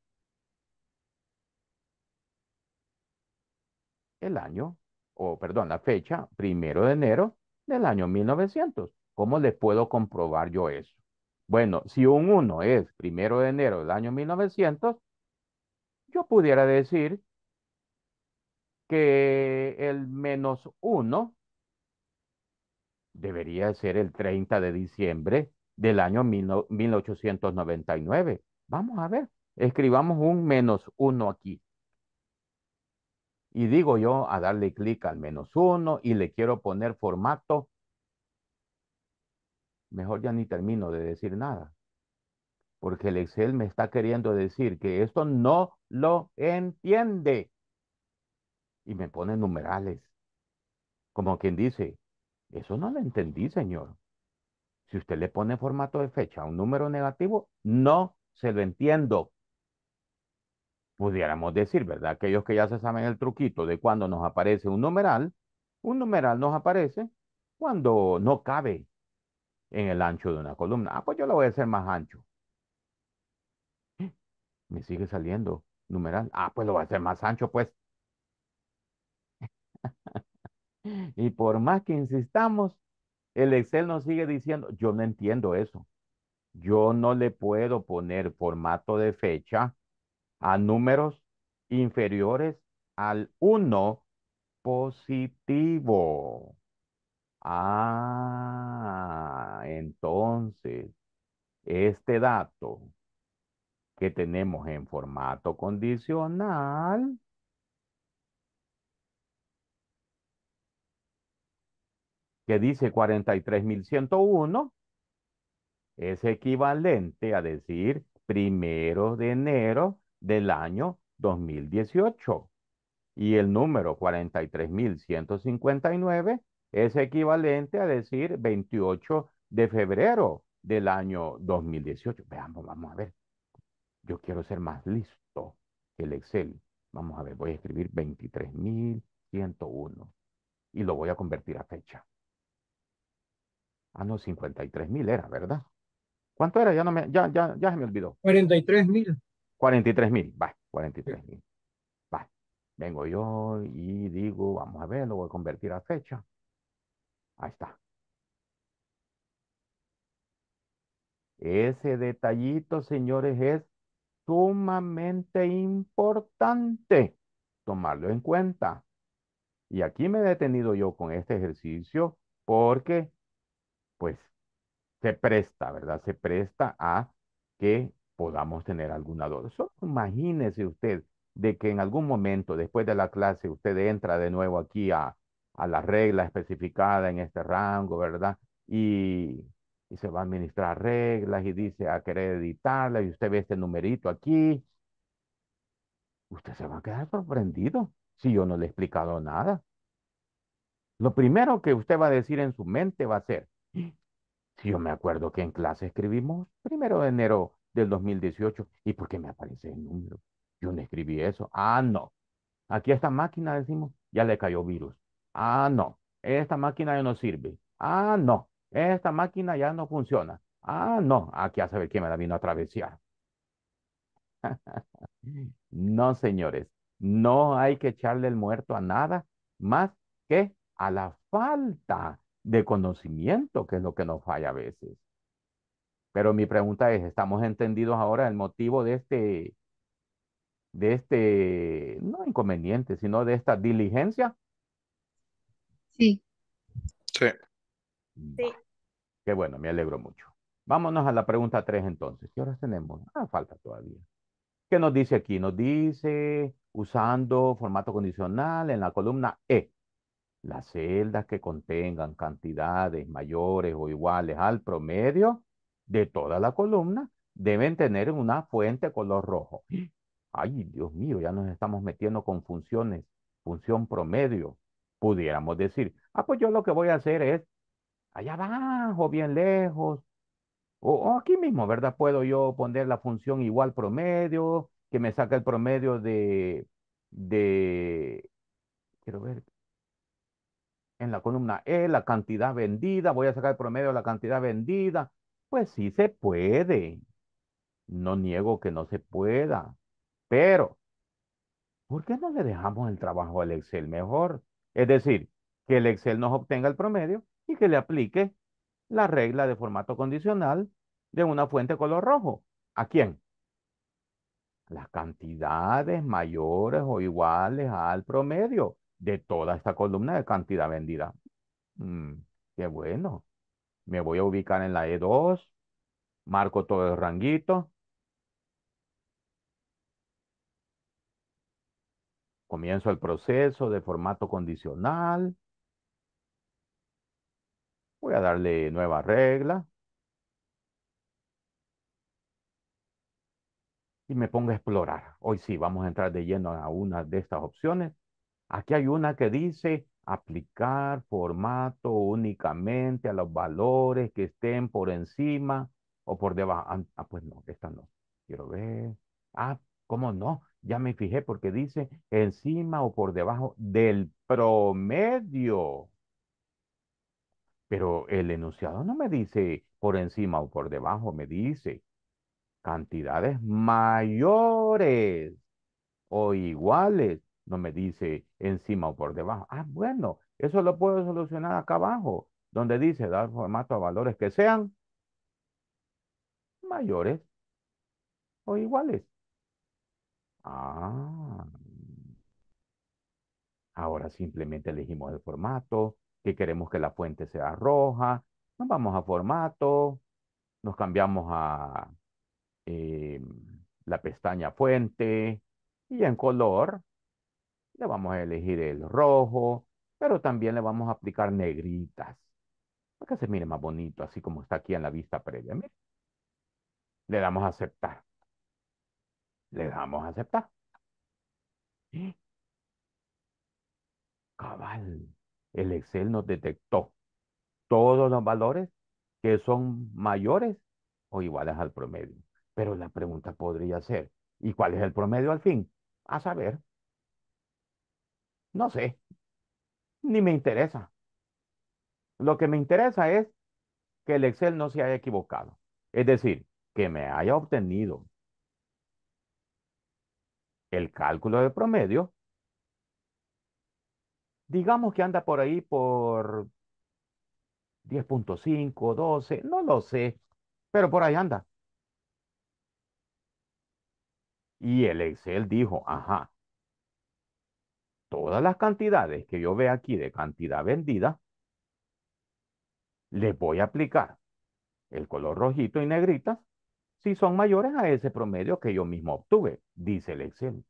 el año, o perdón, la fecha, primero de enero del año 1900. ¿Cómo les puedo comprobar yo eso? Bueno, si un 1 es primero de enero del año 1900, yo pudiera decir que el menos 1 debería ser el 30 de diciembre del año 1899. Vamos a ver, escribamos un menos 1 aquí y digo yo a darle clic al menos uno y le quiero poner formato, mejor ya ni termino de decir nada. Porque el Excel me está queriendo decir que esto no lo entiende. Y me pone numerales. Como quien dice, eso no lo entendí, señor. Si usted le pone formato de fecha a un número negativo, no se lo entiendo pudiéramos decir, ¿verdad? Aquellos que ya se saben el truquito de cuando nos aparece un numeral, un numeral nos aparece cuando no cabe en el ancho de una columna. Ah, pues yo lo voy a hacer más ancho. Me sigue saliendo numeral. Ah, pues lo voy a hacer más ancho, pues. y por más que insistamos, el Excel nos sigue diciendo, yo no entiendo eso. Yo no le puedo poner formato de fecha a números inferiores al 1 positivo. Ah, entonces, este dato que tenemos en formato condicional que dice 43,101 es equivalente a decir primero de enero del año 2018. Y el número 43.159 es equivalente a decir 28 de febrero del año 2018. Veamos, vamos a ver. Yo quiero ser más listo que el Excel. Vamos a ver, voy a escribir 23.101 y lo voy a convertir a fecha. Ah, no, 53.000 era, ¿verdad? ¿Cuánto era? Ya, no me, ya, ya, ya se me olvidó. 43.000. 43 mil, va, 43 mil. Va, vengo yo y digo, vamos a ver, lo voy a convertir a fecha. Ahí está. Ese detallito, señores, es sumamente importante tomarlo en cuenta. Y aquí me he detenido yo con este ejercicio porque, pues, se presta, ¿verdad? Se presta a que podamos tener alguna duda. imagínese usted de que en algún momento después de la clase usted entra de nuevo aquí a, la regla especificada en este rango, ¿verdad? Y, y se va a administrar reglas y dice a querer editarla y usted ve este numerito aquí. Usted se va a quedar sorprendido si yo no le he explicado nada. Lo primero que usted va a decir en su mente va a ser, si yo me acuerdo que en clase escribimos primero de enero del 2018. ¿Y por qué me aparece el número? Yo no escribí eso. Ah, no. Aquí esta máquina, decimos, ya le cayó virus. Ah, no. Esta máquina ya no sirve. Ah, no. Esta máquina ya no funciona. Ah, no. Aquí a saber quién me la vino a travesar. no, señores. No hay que echarle el muerto a nada más que a la falta de conocimiento, que es lo que nos falla a veces. Pero mi pregunta es, ¿estamos entendidos ahora el motivo de este, de este, no inconveniente, sino de esta diligencia? Sí. Sí. Mm, sí. Qué bueno, me alegro mucho. Vámonos a la pregunta tres entonces. ¿Qué horas tenemos? Ah, falta todavía. ¿Qué nos dice aquí? Nos dice usando formato condicional en la columna E. Las celdas que contengan cantidades mayores o iguales al promedio de toda la columna deben tener una fuente color rojo. Ay, Dios mío, ya nos estamos metiendo con funciones, función promedio. Pudiéramos decir, ah, pues yo lo que voy a hacer es, allá abajo, bien lejos, o, aquí mismo, ¿verdad? Puedo yo poner la función igual promedio, que me saca el promedio de, de, quiero ver, en la columna E, la cantidad vendida, voy a sacar el promedio de la cantidad vendida, pues sí se puede. No niego que no se pueda. Pero, ¿por qué no le dejamos el trabajo al Excel mejor? Es decir, que el Excel nos obtenga el promedio y que le aplique la regla de formato condicional de una fuente color rojo. ¿A quién? Las cantidades mayores o iguales al promedio de toda esta columna de cantidad vendida. Mm, qué bueno me voy a ubicar en la E2, marco todo el ranguito. Comienzo el proceso de formato condicional. Voy a darle nueva regla. Y me pongo a explorar. Hoy sí, vamos a entrar de lleno a una de estas opciones. Aquí hay una que dice aplicar formato únicamente a los valores que estén por encima o por debajo. Ah, ah, pues no, esta no. Quiero ver. Ah, ¿cómo no? Ya me fijé porque dice encima o por debajo del promedio. Pero el enunciado no me dice por encima o por debajo, me dice cantidades mayores o iguales. No me dice encima o por debajo. Ah, bueno, eso lo puedo solucionar acá abajo, donde dice dar formato a valores que sean mayores o iguales. Ah. Ahora simplemente elegimos el formato, que queremos que la fuente sea roja. Nos vamos a formato, nos cambiamos a em, la pestaña fuente y en color le vamos a elegir el rojo, pero también le vamos a aplicar negritas, para que se mire más bonito, así como está aquí en la vista previa. Le damos a aceptar. Le damos a aceptar. Cabal, el Excel nos detectó todos los valores que son mayores o iguales al promedio. Pero la pregunta podría ser, ¿y cuál es el promedio al fin? A saber, no sé, ni me interesa. Lo que me interesa es que el Excel no se haya equivocado. Es decir, que me haya obtenido el cálculo de promedio, digamos que anda por ahí por 10.5, 12, no lo sé, pero por ahí anda. Y el Excel dijo, ajá, todas las cantidades que yo ve aquí de cantidad vendida, les voy a aplicar el color rojito y negritas si son mayores a ese promedio que yo mismo obtuve, dice el Excel.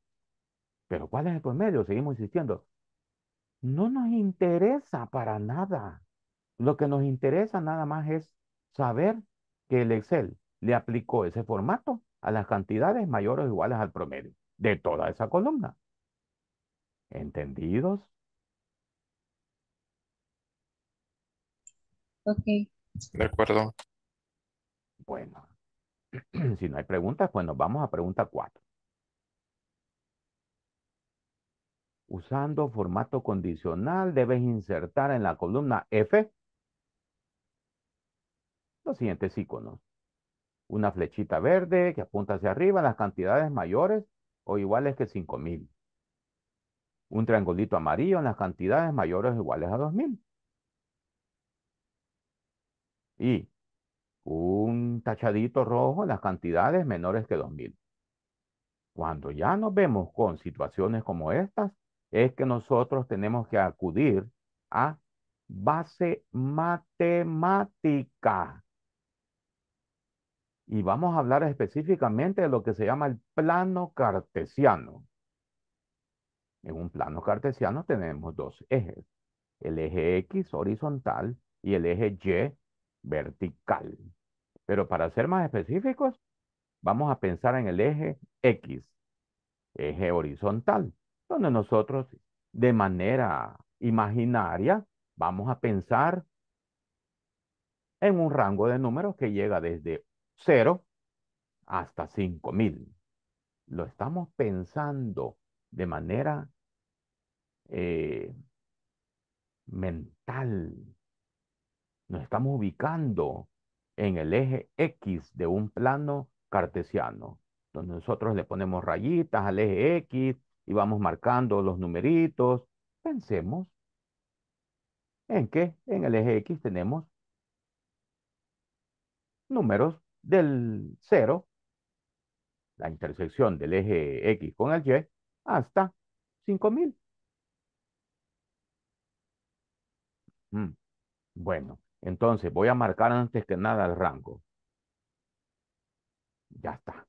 Pero ¿cuál es el promedio? Seguimos insistiendo. No nos interesa para nada. Lo que nos interesa nada más es saber que el Excel le aplicó ese formato a las cantidades mayores o iguales al promedio de toda esa columna. ¿Entendidos? Ok. De acuerdo. Bueno, si no hay preguntas, pues vamos a pregunta cuatro. Usando formato condicional, debes insertar en la columna F los siguientes iconos. Una flechita verde que apunta hacia arriba las cantidades mayores o iguales que 5000 un triangulito amarillo en las cantidades mayores o iguales a 2000. Y un tachadito rojo en las cantidades menores que 2000. Cuando ya nos vemos con situaciones como estas, es que nosotros tenemos que acudir a base matemática. Y vamos a hablar específicamente de lo que se llama el plano cartesiano. En un plano cartesiano tenemos dos ejes, el eje X horizontal y el eje Y vertical. Pero para ser más específicos, vamos a pensar en el eje X, eje horizontal, donde nosotros de manera imaginaria vamos a pensar en un rango de números que llega desde 0 hasta 5000. Lo estamos pensando de manera eh, mental. Nos estamos ubicando en el eje X de un plano cartesiano, donde nosotros le ponemos rayitas al eje X y vamos marcando los numeritos. Pensemos en que en el eje X tenemos números del 0, la intersección del eje X con el Y, hasta 5000. Mm, bueno, entonces voy a marcar antes que nada el rango. Ya está.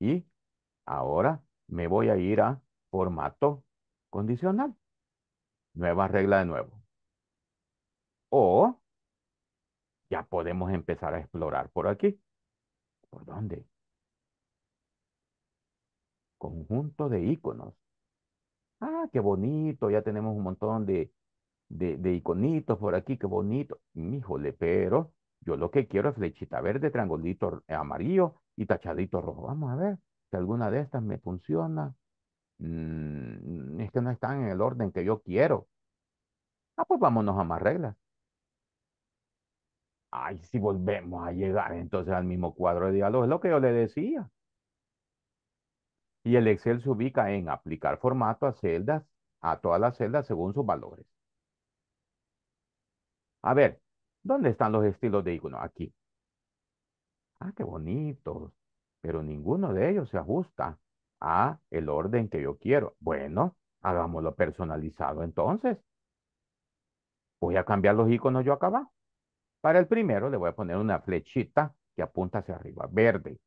Y ahora me voy a ir a formato condicional. Nueva regla de nuevo. O ya podemos empezar a explorar por aquí. ¿Por dónde? conjunto de iconos. Ah, qué bonito, ya tenemos un montón de, de, iconitos por aquí, qué bonito. Híjole, pero yo lo que quiero es flechita verde, triangulito amarillo y tachadito rojo. Vamos a ver si alguna de estas me funciona. Mm, es que no están en el orden que yo quiero. Ah, pues vámonos a más reglas. Ay, si volvemos a llegar entonces al mismo cuadro de diálogo, es lo que yo le decía. Y el Excel se ubica en aplicar formato a celdas, a todas las celdas según sus valores. A ver, ¿dónde están los estilos de icono? Aquí. Ah, qué bonitos. Pero ninguno de ellos se ajusta a el orden que yo quiero. Bueno, hagámoslo personalizado entonces. Voy a cambiar los iconos yo acá Para el primero le voy a poner una flechita que apunta hacia arriba, verde.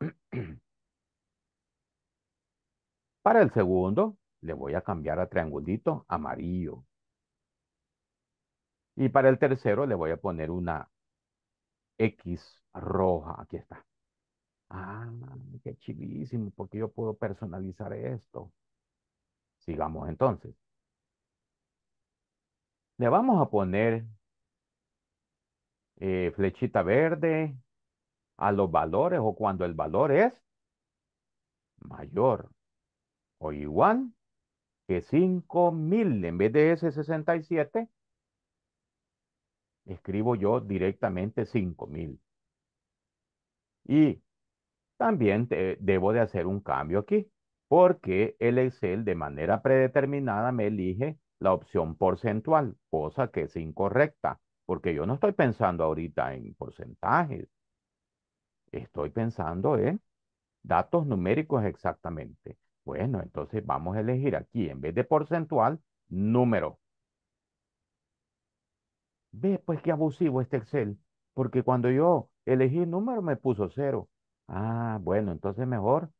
Para el segundo, le voy a cambiar a triangulito amarillo. Y para el tercero, le voy a poner una X roja. Aquí está. Ah, qué chivísimo, porque yo puedo personalizar esto. Sigamos entonces. Le vamos a poner eh, flechita verde a los valores o cuando el valor es mayor o igual que 5000 en vez de ese 67 escribo yo directamente 5000 y también debo de hacer un cambio aquí porque el Excel de manera predeterminada me elige la opción porcentual, cosa que es incorrecta, porque yo no estoy pensando ahorita en porcentajes, estoy pensando en datos numéricos exactamente. Bueno, entonces vamos a elegir aquí, en vez de porcentual, número. Ve, pues qué abusivo este Excel, porque cuando yo elegí número me puso cero. Ah, bueno, entonces mejor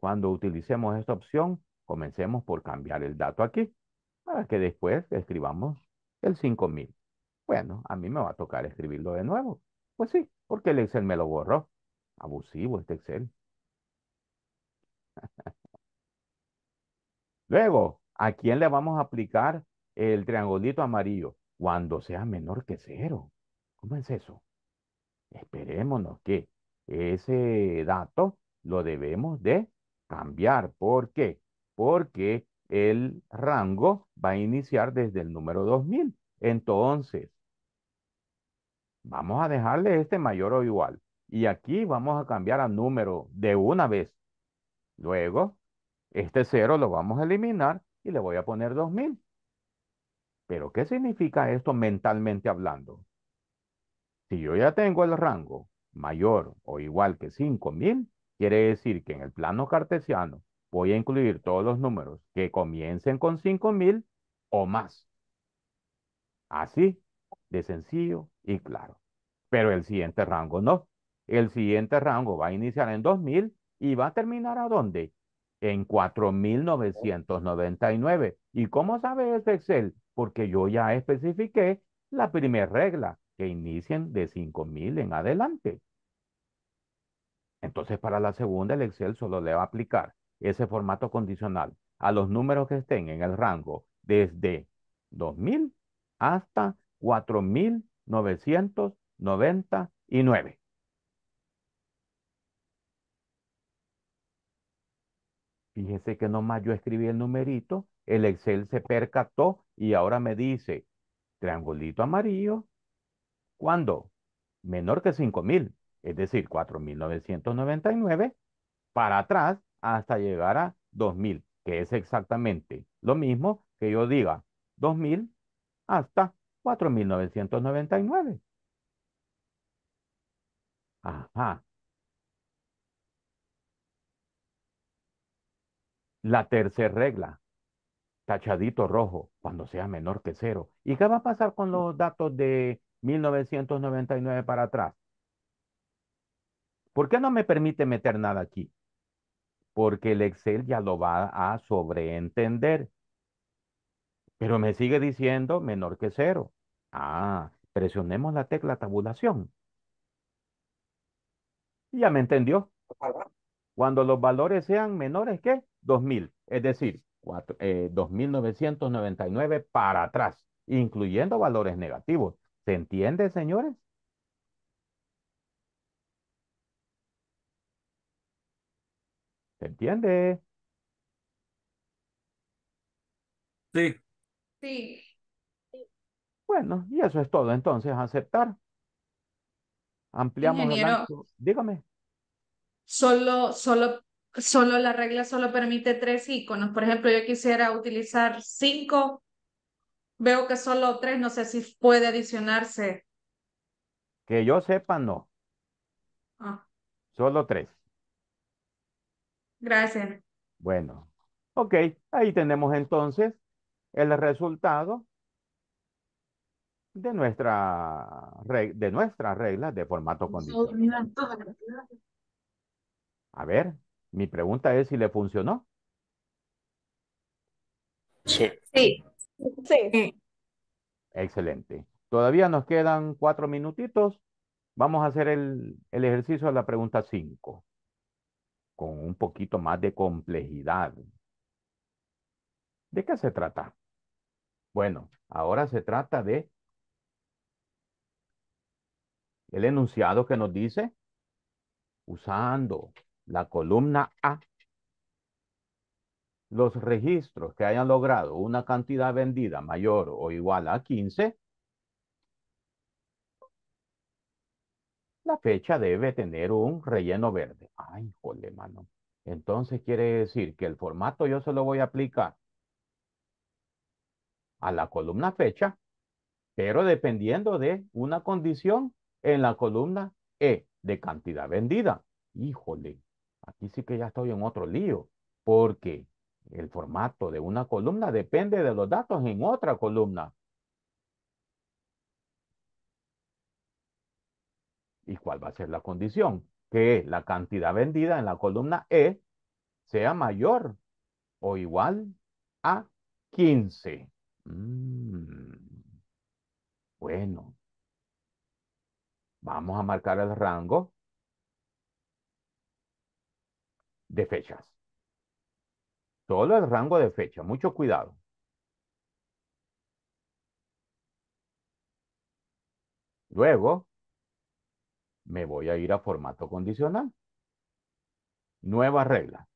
cuando utilicemos esta opción, comencemos por cambiar el dato aquí, para que después escribamos el 5000. Bueno, a mí me va a tocar escribirlo de nuevo. Pues sí, porque el Excel me lo borró. Abusivo este Excel. Luego, ¿a quién le vamos a aplicar el triangulito amarillo? Cuando sea menor que cero. ¿Cómo es eso? Esperémonos que ese dato lo debemos de cambiar. ¿Por qué? Porque el rango va a iniciar desde el número 2000. Entonces, vamos a dejarle este mayor o igual. Y aquí vamos a cambiar a número de una vez. Luego, este cero lo vamos a eliminar y le voy a poner 2000. Pero, ¿qué significa esto mentalmente hablando? Si yo ya tengo el rango mayor o igual que 5000, quiere decir que en el plano cartesiano voy a incluir todos los números que comiencen con 5000 o más. Así, de sencillo y claro. Pero el siguiente rango no. El siguiente rango va a iniciar en 2000 y va a terminar a dónde? en 4.999. ¿Y cómo sabe ese Excel? Porque yo ya especifiqué la primera regla, que inicien de 5.000 en adelante. Entonces, para la segunda, el Excel solo le va a aplicar ese formato condicional a los números que estén en el rango desde 2.000 hasta 4.999. Fíjese que nomás yo escribí el numerito, el Excel se percató y ahora me dice, triangulito amarillo, ¿cuándo? Menor que 5.000, es decir, 4.999, para atrás hasta llegar a 2.000, que es exactamente lo mismo que yo diga 2.000 hasta 4.999. Ajá, La tercera regla, tachadito rojo, cuando sea menor que cero. ¿Y qué va a pasar con mm. los datos de 1999 para atrás? ¿Por qué no me permite meter nada aquí? Porque el Excel ya lo va a sobreentender. Pero me sigue diciendo menor que cero. Ah, presionemos la tecla tabulación. Ya me entendió. Cuando los valores sean menores que 2000, es decir, 2.999 eh, para atrás, incluyendo valores negativos. ¿Se entiende, señores? ¿Se entiende? Sí. Sí. Bueno, y eso es todo. Entonces, aceptar. Ampliamos los... Dígame. Solo, solo solo la regla solo permite tres iconos. Por ejemplo, yo quisiera utilizar cinco, veo que solo tres, no sé si puede adicionarse. Que yo sepa, no. Ah. Solo tres. Gracias. Bueno, ok, ahí tenemos entonces el resultado de nuestra de de formato condicional. A ver, mi pregunta es si le funcionó. Sí. Sí. Excelente. Todavía nos quedan cuatro minutitos. Vamos a hacer el, ejercicio de la pregunta cinco. con un poquito más de complejidad. ¿De qué se trata? Bueno, ahora se trata de el enunciado que nos dice usando la columna A, los registros que hayan logrado una cantidad vendida mayor o igual a 15, la fecha debe tener un relleno verde. Ay, jole, mano. Entonces quiere decir que el formato yo se lo voy a aplicar a la columna fecha, pero dependiendo de una condición en la columna E de cantidad vendida. Híjole. Aquí sí que ya estoy en otro lío, porque el formato de una columna depende de los datos en otra columna. ¿Y cuál va a ser la condición? Que la cantidad vendida en la columna E sea mayor o igual a 15. Mm. Bueno, vamos a marcar el rango de fechas. Todo el rango de fecha, mucho cuidado. Luego, me voy a ir a formato condicional. Nueva regla.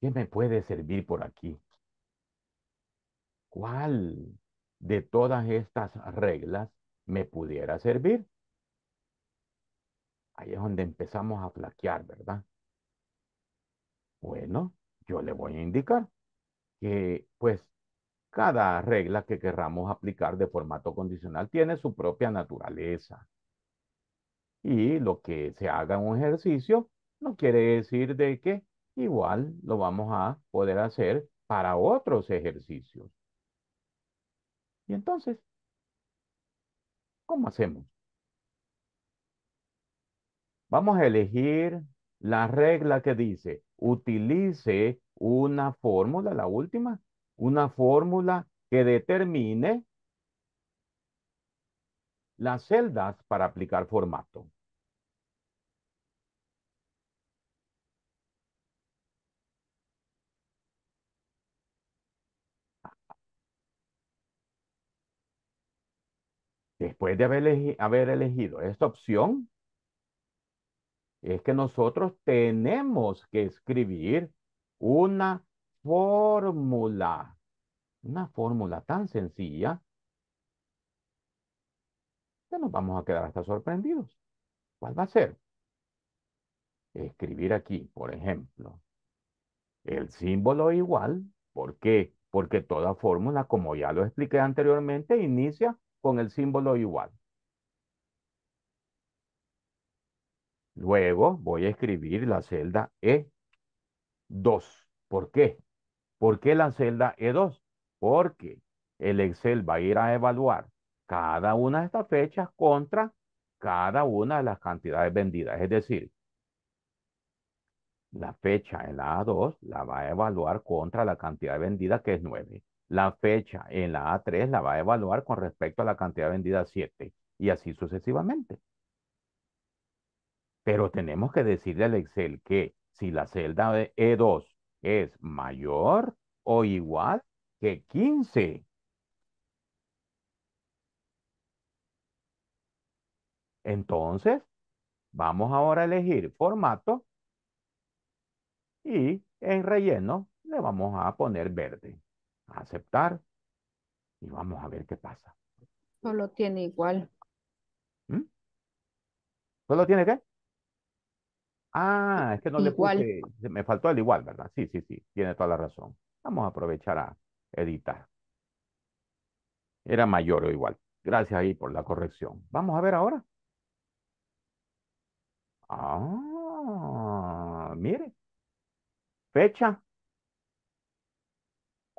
¿Qué me puede servir por aquí? ¿Cuál de todas estas reglas me pudiera servir? Ahí es donde empezamos a flaquear, ¿verdad? Bueno, yo le voy a indicar que pues cada regla que querramos aplicar de formato condicional tiene su propia naturaleza. Y lo que se haga en un ejercicio no quiere decir de que igual lo vamos a poder hacer para otros ejercicios entonces, ¿cómo hacemos? Vamos a elegir la regla que dice, utilice una fórmula, la última, una fórmula que determine las celdas para aplicar formato. después de haber, elegido esta opción, es que nosotros tenemos que escribir una fórmula, una fórmula tan sencilla que nos vamos a quedar hasta sorprendidos. ¿Cuál va a ser? Escribir aquí, por ejemplo, el símbolo igual. ¿Por qué? Porque toda fórmula, como ya lo expliqué anteriormente, inicia con el símbolo igual. Luego voy a escribir la celda E2. ¿Por qué? ¿Por qué la celda E2? Porque el Excel va a ir a evaluar cada una de estas fechas contra cada una de las cantidades vendidas. Es decir, la fecha en la A2 la va a evaluar contra la cantidad vendida que es 9 la fecha en la A3 la va a evaluar con respecto a la cantidad vendida 7 y así sucesivamente. Pero tenemos que decirle al Excel que si la celda de E2 es mayor o igual que 15. Entonces, vamos ahora a elegir formato y en relleno le vamos a poner verde aceptar y vamos a ver qué pasa. Solo tiene igual. ¿Mm? ¿Solo tiene qué? Ah, es que no le puse, me faltó el igual, ¿verdad? Sí, sí, sí, tiene toda la razón. Vamos a aprovechar a editar. Era mayor o igual. Gracias ahí por la corrección. Vamos a ver ahora. Ah, mire. Fecha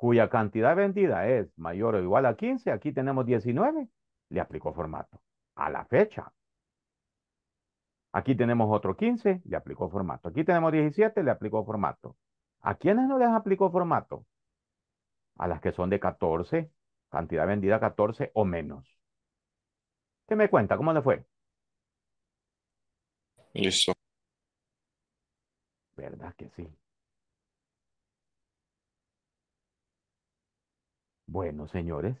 cuya cantidad vendida es mayor o igual a 15, aquí tenemos 19, le aplicó formato a la fecha. Aquí tenemos otro 15, le aplicó formato. Aquí tenemos 17, le aplicó formato. ¿A quiénes no les aplicó formato? A las que son de 14, cantidad vendida 14 o menos. ¿Qué me cuenta? ¿Cómo le fue? Listo. ¿Verdad que sí? Bueno, señores,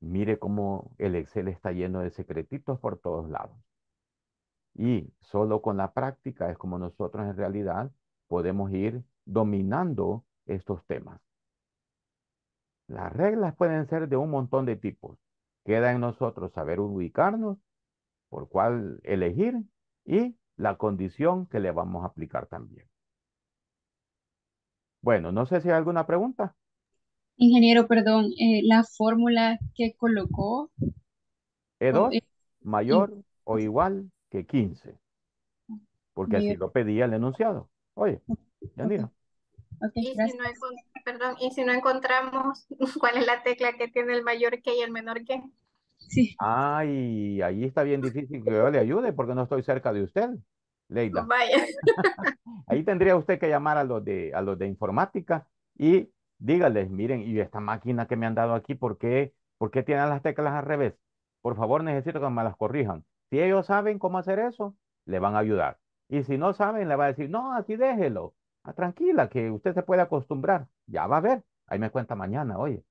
mire cómo el Excel está lleno de secretitos por todos lados. Y solo con la práctica es como nosotros en realidad podemos ir dominando estos temas. Las reglas pueden ser de un montón de tipos. Queda en nosotros saber ubicarnos, por cuál elegir y la condición que le vamos a aplicar también. Bueno, no sé si hay alguna pregunta ingeniero, perdón, eh, la fórmula que colocó. E2 mayor o igual que 15. Porque así lo pedía el enunciado. Oye, ¿ya Okay, y, si no, perdón, y si no encontramos cuál es la tecla que tiene el mayor que y el menor que. Sí. Ay, ahí está bien difícil que yo le ayude porque no estoy cerca de usted, Leila. Vaya. ahí tendría usted que llamar a los de, a los de informática y dígales, miren, y esta máquina que me han dado aquí, ¿por qué, ¿por qué tienen las teclas al revés? Por favor, necesito que me las corrijan. Si ellos saben cómo hacer eso, le van a ayudar. Y si no saben, le va a decir, no, así déjelo. Ah, tranquila, que usted se puede acostumbrar. Ya va a ver. Ahí me cuenta mañana, oye.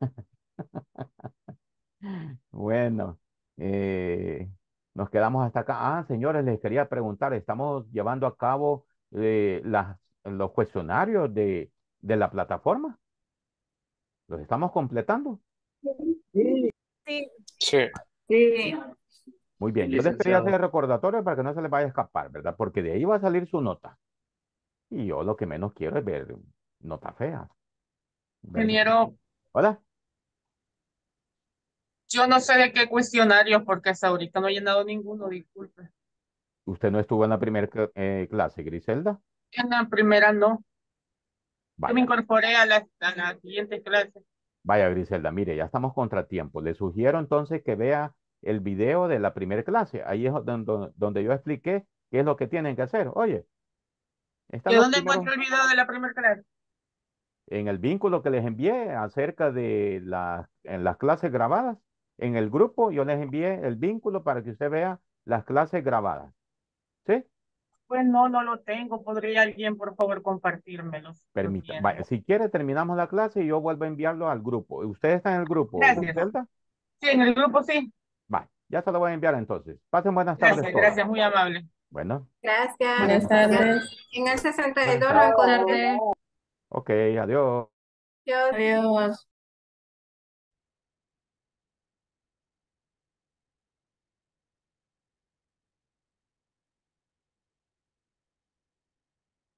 bueno, eh, nos quedamos hasta acá. Ah, señores, les quería preguntar, estamos llevando a cabo eh, las, los cuestionarios de, de la plataforma. ¿Los estamos completando? Sí. Sí. sí. Muy bien, yo les quería hacer recordatorio para que no se les vaya a escapar, ¿verdad? Porque de ahí va a salir su nota. Y yo lo que menos quiero es ver nota fea. Ingeniero. Hola. Yo no sé de qué cuestionario, porque hasta ahorita no he llenado ninguno, disculpe. ¿Usted no estuvo en la primera eh, clase, Griselda? En la primera no. Yo me incorporé a las, siguientes clases. Vaya, Griselda, mire, ya estamos contratiempo. tiempo. Le sugiero entonces que vea el video de la primera clase. Ahí es donde, yo expliqué qué es lo que tienen que hacer. Oye. ¿De dónde encuentro el video de la primera clase? En el vínculo que les envié acerca de en las clases grabadas. En el grupo yo les envié el vínculo para que usted vea las clases grabadas. ¿Sí? Pues no, no lo tengo. ¿Podría alguien, por favor, compartírmelo? Permita. si quiere, terminamos la clase y yo vuelvo a enviarlo al grupo. ¿Usted está en el grupo? Gracias. Sí, en el grupo sí. Vale, ya se lo voy a enviar entonces. Pasen buenas tardes. Gracias, muy amable. Bueno. Gracias. Buenas tardes. En el 62 lo encontré. Ok, Adiós. adiós.